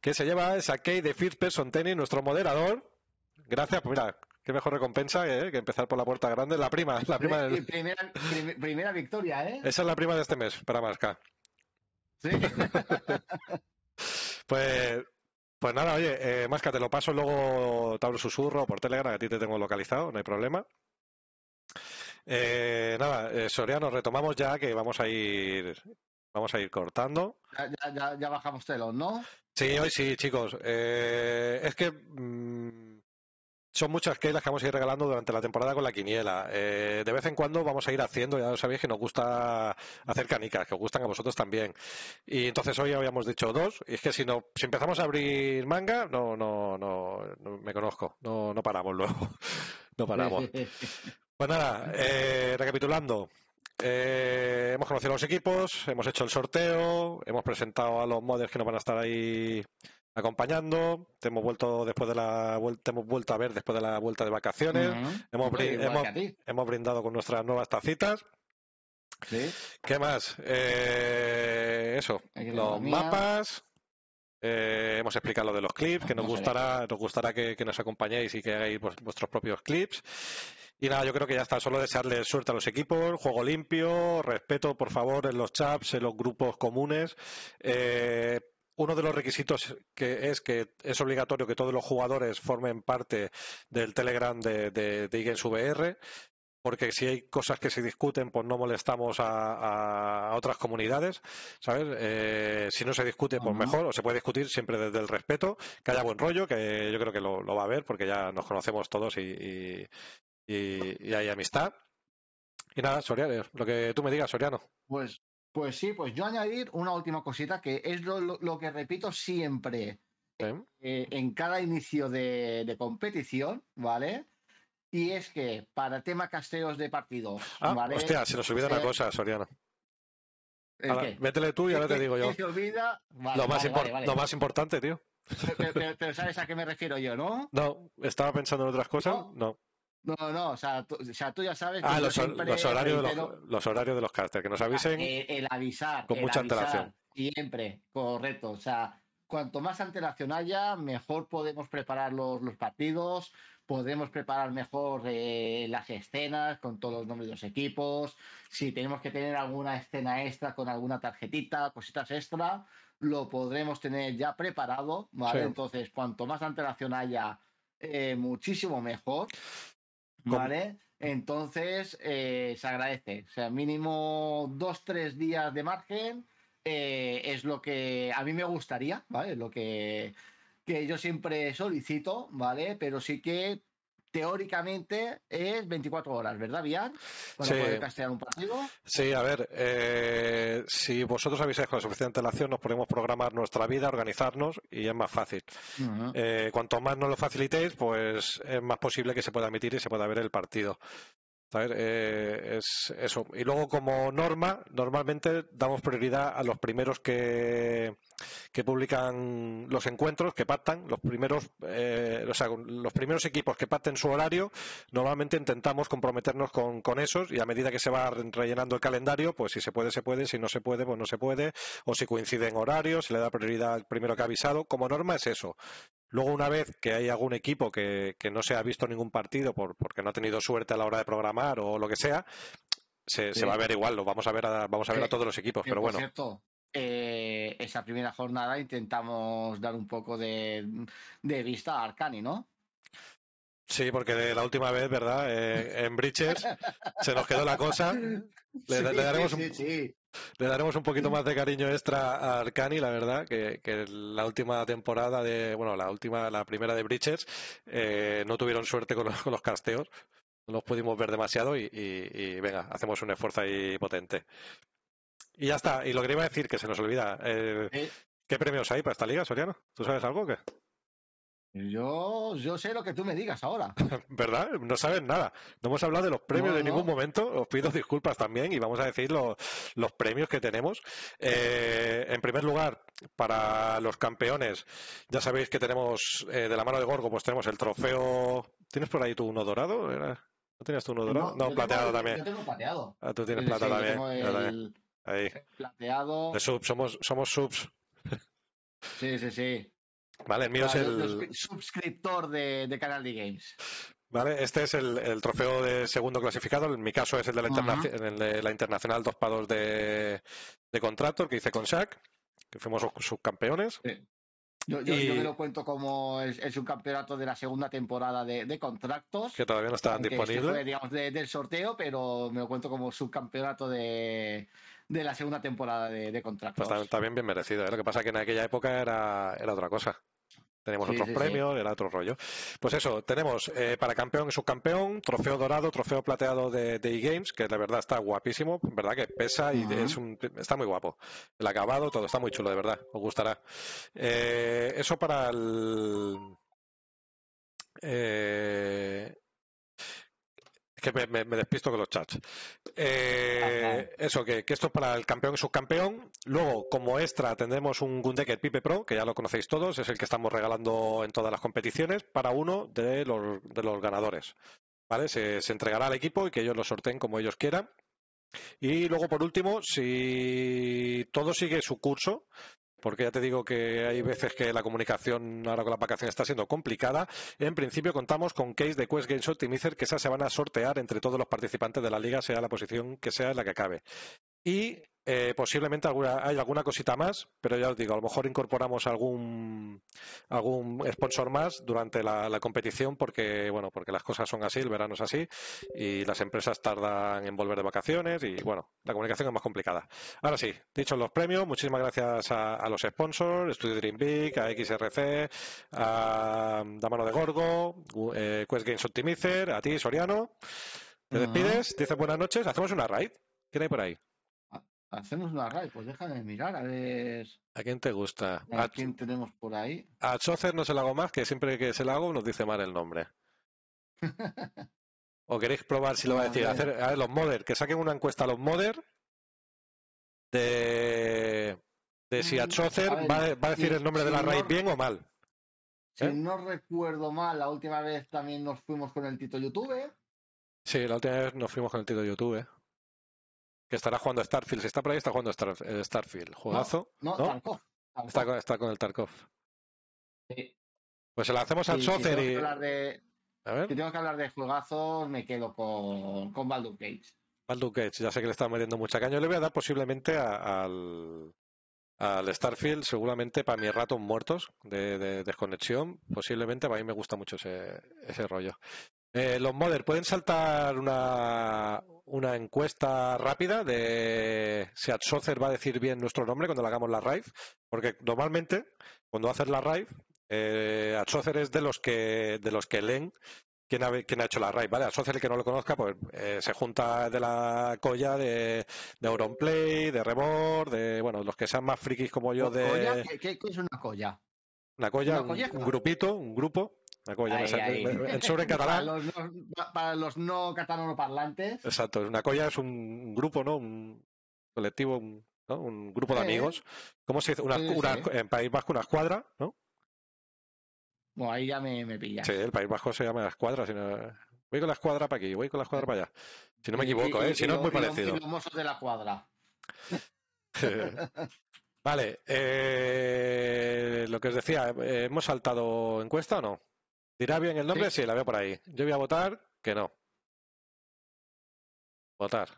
que se lleva esa key de First Person Tennis, nuestro moderador. Gracias, pues mira, qué mejor recompensa que eh, empezar por la puerta grande. La prima, la prima primera, victoria, ¿eh? Esa es la prima de este mes para Masca Sí. [LAUGHS] pues pues nada, oye, eh, Masca, te lo paso luego, te susurro por Telegram, a ti te tengo localizado, no hay problema. Eh, nada, nada, eh, nos retomamos ya que vamos a ir vamos a ir cortando. Ya, bajamos telón, ¿no? Sí, hoy sí, chicos. Eh, es que mm, son muchas que las que vamos a ir regalando durante la temporada con la quiniela. de vez en cuando vamos a ir haciendo, ya sabéis que nos gusta hacer canicas, que os gustan a vosotros también. Y entonces hoy habíamos dicho dos, y es que si, no, si empezamos a abrir manga, no, no, no, no me conozco, no, no paramos luego. [LAUGHS] No paramos. [LAUGHS] Pues nada, eh, recapitulando. Eh, hemos conocido los equipos, hemos hecho el sorteo, hemos presentado a los modders que nos van a estar ahí acompañando, te hemos vuelto después de la te hemos vuelto a ver después de la vuelta de vacaciones, hemos, brindado, pues hemos, brindado con nuestras nuevas tacitas. ¿Qué más? Eh, eso, los mapas. Eh, hemos explicado lo de los clips, que nos gustará, nos gustará que nos acompañéis y que hagáis vuestros propios clips. Y nada, yo creo que ya está. Solo desearle suerte a los equipos, juego limpio, respeto, por favor, en los chats, en los grupos comunes. Eh, uno de los requisitos que es que es obligatorio que todos los jugadores formen parte del Telegram de, de, porque si hay cosas que se discuten, pues no molestamos a, otras comunidades, ¿sabes? Eh, si no se discute, pues mejor, o se puede discutir siempre desde el respeto, que haya buen rollo, que yo creo que lo, va a haber, porque ya nos conocemos todos y, y, hay amistad. Y nada, Soriano, eh, lo que tú me digas, Soriano. Pues, pues sí, pues yo añadir una última cosita que es lo, que repito siempre eh, en cada inicio de, competición, ¿vale? Y es que para tema casteos de partidos. Ah, ¿vale? Hostia, se nos olvida una eh, cosa, Soriano. métele tú y ahora te digo yo. lo, más lo más importante, tío. Pero, sabes a qué me refiero yo, ¿no? No, estaba pensando en otras cosas, no. No, no, o sea, tú, tú ya sabes. Ah, los, horarios de los, horarios de los que nos ah, avisen. Eh, el, avisar. Con mucha antelación. Siempre, correcto. O sea, cuanto más antelación haya, mejor podemos preparar los, partidos, podemos preparar mejor eh, las escenas con todos los nombres de los equipos. Si tenemos que tener alguna escena extra con alguna tarjetita, cositas extra, lo podremos tener ya preparado, ¿vale? Entonces, cuanto más antelación haya, eh, muchísimo mejor. ¿Vale? Entonces, eh, se agradece. O sea, mínimo dos, tres días de margen eh, es lo que a mí me gustaría, ¿vale? Es lo que, que yo siempre solicito, ¿vale? Pero sí que teóricamente es 24 horas, ¿verdad, Bian? sí. un partido. Sí, a ver, eh, si vosotros habéis con la suficiente relación, nos podemos programar nuestra vida, organizarnos y es más fácil. Eh, cuanto más nos lo facilitéis, pues es más posible que se pueda emitir y se pueda ver el partido. Eh, es eso. Y luego, como norma, normalmente damos prioridad a los primeros que, que publican los encuentros, que pactan, los primeros, eh, los primeros equipos que pacten su horario, normalmente intentamos comprometernos con, con, esos y a medida que se va rellenando el calendario, pues si se puede, se puede, si no se puede, pues no se puede, o si coinciden horarios, se le da prioridad al primero que ha avisado. Como norma es eso. Luego, una vez que hay algún equipo que, no se ha visto ningún partido por, porque no ha tenido suerte a la hora de programar o lo que sea, se, va a ver igual, lo vamos a ver a, vamos a, ver a eh, todos los equipos, pero eh, bueno. Cierto. Eh, esa primera jornada intentamos dar un poco de, de vista a Arcani, ¿no? Sí, porque de la última vez, ¿verdad? Eh, en Bridges se nos quedó la cosa. Le, daremos un, poquito más de cariño extra a Arcani, la verdad, que, la última temporada de, bueno, la última, la primera de Bridges, eh, no tuvieron suerte con los, casteos, no los pudimos ver demasiado y, venga, hacemos un esfuerzo ahí potente. Y ya está, y lo que iba a decir, que se nos olvida, eh, ¿qué premios hay para esta liga, Soriano? ¿Tú sabes algo o qué? Yo, yo sé lo que tú me digas ahora. [LAUGHS] ¿Verdad? No sabes nada. No hemos hablado de los premios de ningún momento. Os pido disculpas también y vamos a decir los, premios que tenemos. Eh, en primer lugar, para los campeones, ya sabéis que tenemos eh, de la mano de Gorgo, pues tenemos el trofeo. ¿Tienes por ahí tu uno dorado? ¿No tenías tu uno dorado? No, plateado también. Yo tengo plateado. Ah, tú tienes plata también. Ahí. Plateado. somos, somos subs. Sí, sí, sí. Vale, el mío es el. Suscriptor de, Canal de Games. Vale, este es el, trofeo de segundo clasificado. En mi caso es el de la, Internacional dos pados de, de que hice con Shaq, que fuimos subcampeones. Yo, me lo cuento como el subcampeonato un de la segunda temporada de, de contratos. Que todavía no estaban disponibles. del sorteo, pero me lo cuento como subcampeonato de, de la segunda temporada de, contratos. Pues también, bien merecido. ¿eh? Lo que pasa es que en aquella época era, era otra cosa. Tenemos otros premios, el otro rollo. Pues eso, tenemos eh, para campeón y subcampeón, trofeo dorado, trofeo plateado de, de games que la verdad está guapísimo, verdad que pesa y es un, está muy guapo. El acabado, todo está muy chulo, de verdad, os gustará. Eh, eso para el... Eh, que me, despisto con los chats. Eh, eso, que, esto es para el campeón y subcampeón. Luego, como extra, tendremos un Gundecker Pipe Pro, que ya lo conocéis todos, es el que estamos regalando en todas las competiciones, para uno de los, ganadores. ¿Vale? Se, se entregará al equipo y que ellos lo sorteen como ellos quieran. Y luego, por último, si todo sigue su curso, porque ya te digo que hay veces que la comunicación ahora con la vacaciones está siendo complicada. En principio contamos con case de Quest Games Optimizer que esas se van a sortear entre todos los participantes de la liga, sea la posición que sea la que acabe. Y eh, posiblemente hay alguna cosita más, pero ya os digo, a lo mejor incorporamos algún, algún sponsor más durante la, competición porque, bueno, porque las cosas son así, el verano es así y las empresas tardan en volver de vacaciones y, bueno, la comunicación es más complicada. Ahora sí, dichos los premios, muchísimas gracias a, los sponsors, Studio Dream Big, a XRC, a Damano de Gorgo, eh, Quest Games Optimizer, a ti, Soriano. Te despides, dices buenas noches, hacemos una ride ¿Quién hay por ahí? Hacemos una raid, pues déjame mirar a ver. ¿A quién te gusta? ¿A, quién tenemos por ahí? A Chocer no se la hago más, que siempre que se la hago nos dice mal el nombre. [LAUGHS] ¿O queréis probar si lo va a decir? A, hacer, a ver, los modder, que saquen una encuesta a los modder de, de si a mm, Chocer va, a decir el nombre de la bien o mal. Si ¿Eh? no recuerdo mal, la última vez también nos fuimos con el Tito YouTube. Sí, la última vez nos fuimos con el Tito YouTube que estará jugando Starfield. Si está por ahí, está jugando eh, Starfield. Jugazo. No, Tarkov, Está, con, el Tarkov. Sí. Pues se la hacemos al Sotter y. Si tengo que hablar de Jugazos, me quedo con, con Cage. Gate. Baldur's ya sé que le está metiendo mucha caña. Le voy a dar posiblemente al, Starfield, seguramente para mis ratos muertos de, desconexión. Posiblemente, a mí me gusta mucho ese rollo. Eh, los modders, ¿pueden saltar una, una encuesta rápida de si Adsocer va a decir bien nuestro nombre cuando le hagamos la raid? Porque normalmente, cuando haces la raid, eh, Adsocer es de los que, de los que leen quién ha, ha hecho la raid, ¿vale? Adsocer, el que no lo conozca, pues eh, se junta de la colla de, de Auronplay, de Remor de, bueno, los que sean más frikis como yo pues de... ¿Qué, es una colla? Una colla? un grupito, un grupo sobre ah, [LAUGHS] catalán. Para los, no, catalanoparlantes. Exacto, una colla es un grupo, ¿no? Un colectivo, un, ¿no? un grupo de amigos. ¿Cómo se dice? En País Vasco, una escuadra, ¿no? Bueno, ahí ya me, me Sí, el País Vasco se llama la escuadra. Voy con la escuadra para aquí, voy con la escuadra para allá. Si no me equivoco, ¿eh? si no es muy parecido. los de la escuadra [LAUGHS] [LAUGHS] vale, eh, lo que os decía, ¿hemos saltado encuesta o no? ¿Dirá bien el nombre? Sí. la veo por ahí. Yo voy a votar que no. Votar.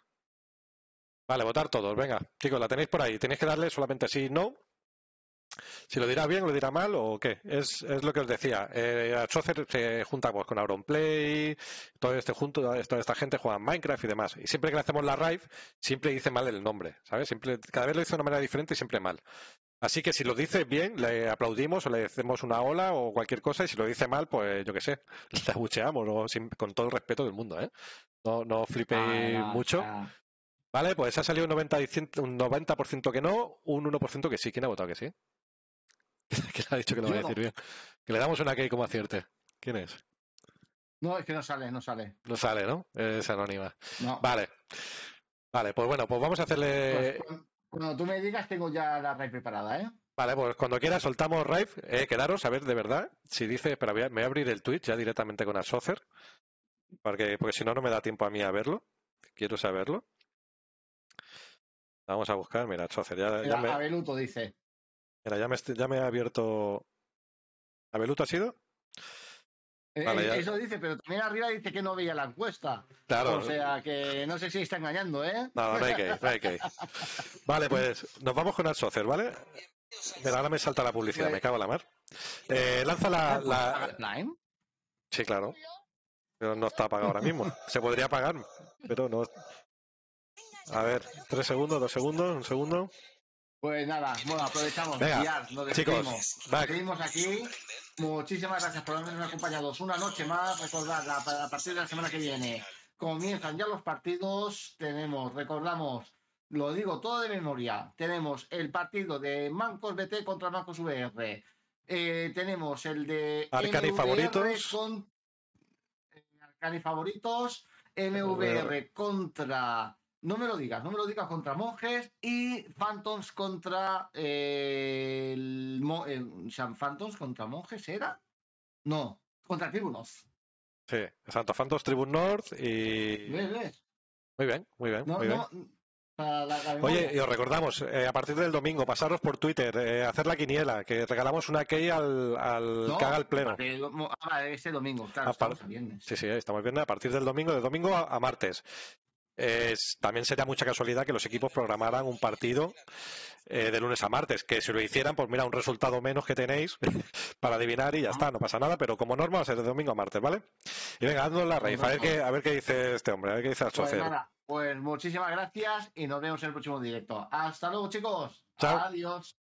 Vale, votar todos. Venga, chicos, la tenéis por ahí. Tenéis que darle solamente sí, no. Si lo dirá bien, lo dirá mal o qué. Es, es lo que os decía. Eh, se junta pues, con Play, todo este junto, toda esta gente juega Minecraft y demás. Y siempre que le hacemos la rive siempre dice mal el nombre, ¿sabes? Siempre, cada vez lo dice de una manera diferente y siempre mal. Así que si lo dice bien, le aplaudimos o le hacemos una ola o cualquier cosa, y si lo dice mal, pues yo qué sé, le [LAUGHS] abucheamos con todo el respeto del mundo, ¿eh? No, no flipéis mucho. Vale, pues ha salido un 90%, un 90 que no, un 1% que sí. ¿Quién ha votado que sí? [LAUGHS] ¿Quién ha dicho que lo va a decir bien? Que le damos una que como acierte. ¿Quién es? No, es que no sale, no sale. No sale, ¿no? Es anónima. Vale. Vale, pues bueno, pues vamos a hacerle. Pues, pues, cuando tú me digas, tengo ya la raid preparada, ¿eh? Vale, pues cuando quieras soltamos raid, eh, quedaros a ver de verdad si dice, pero me voy a abrir el tweet ya directamente con Asocer, porque, porque si no, no me da tiempo a mí a verlo. Quiero saberlo. Vamos a buscar, mira, Asocer. Ya, ya me, Abeluto dice. Mira, ya me, ya me ha abierto. ¿Abeluto ha sido? Eh, eh, eso dice, pero también arriba dice que no veía la encuesta. Claro. O sea que no sé si está engañando, ¿eh? No, no hay que, no hay que. Vale, pues nos vamos con el Alsocer, ¿vale? Pero ahora me salta la publicidad, me cago la mar. Eh, lanza la, la. Sí, claro. Pero no está apagado ahora mismo. Se podría apagar, pero no. A ver, tres segundos, dos segundos, un segundo. Pues nada, bueno, aprovechamos. nos despedimos. nos aquí. Muchísimas gracias por habernos acompañado una noche más. Recordad, a partir de la semana que viene comienzan ya los partidos. Tenemos, recordamos, lo digo todo de memoria. Tenemos el partido de Mancos BT contra Mancos VR. Eh, tenemos el de Arcani favoritos. Con... Eh, Arcani favoritos. MVR contra no me lo digas, no me lo digas contra monjes y Phantoms contra. Eh, el, eh, Phantoms contra monjes era. No, contra Tribunos. Sí, exacto. Phantoms, Tribun North y. Muy bien, muy bien. Oye, y os recordamos, eh, a partir del domingo, pasaros por Twitter, eh, hacer la quiniela, que regalamos una key al, al que haga el pleno. Ah, ese domingo, claro, estamos Sí, sí, estamos viendo a partir del domingo, de domingo a martes es, también sería mucha casualidad que los equipos programaran un partido eh, de lunes a martes, que si lo hicieran, pues mira, un resultado menos que tenéis [LAUGHS] para adivinar y ya está, no pasa nada, pero como norma va a ser de domingo a martes, ¿vale? Y venga, haznos la raíz, pues a ver, qué, a ver qué dice este hombre, a ver qué dice el Pues, pues muchísimas gracias y nos vemos en el próximo directo. Hasta luego, chicos. Adiós.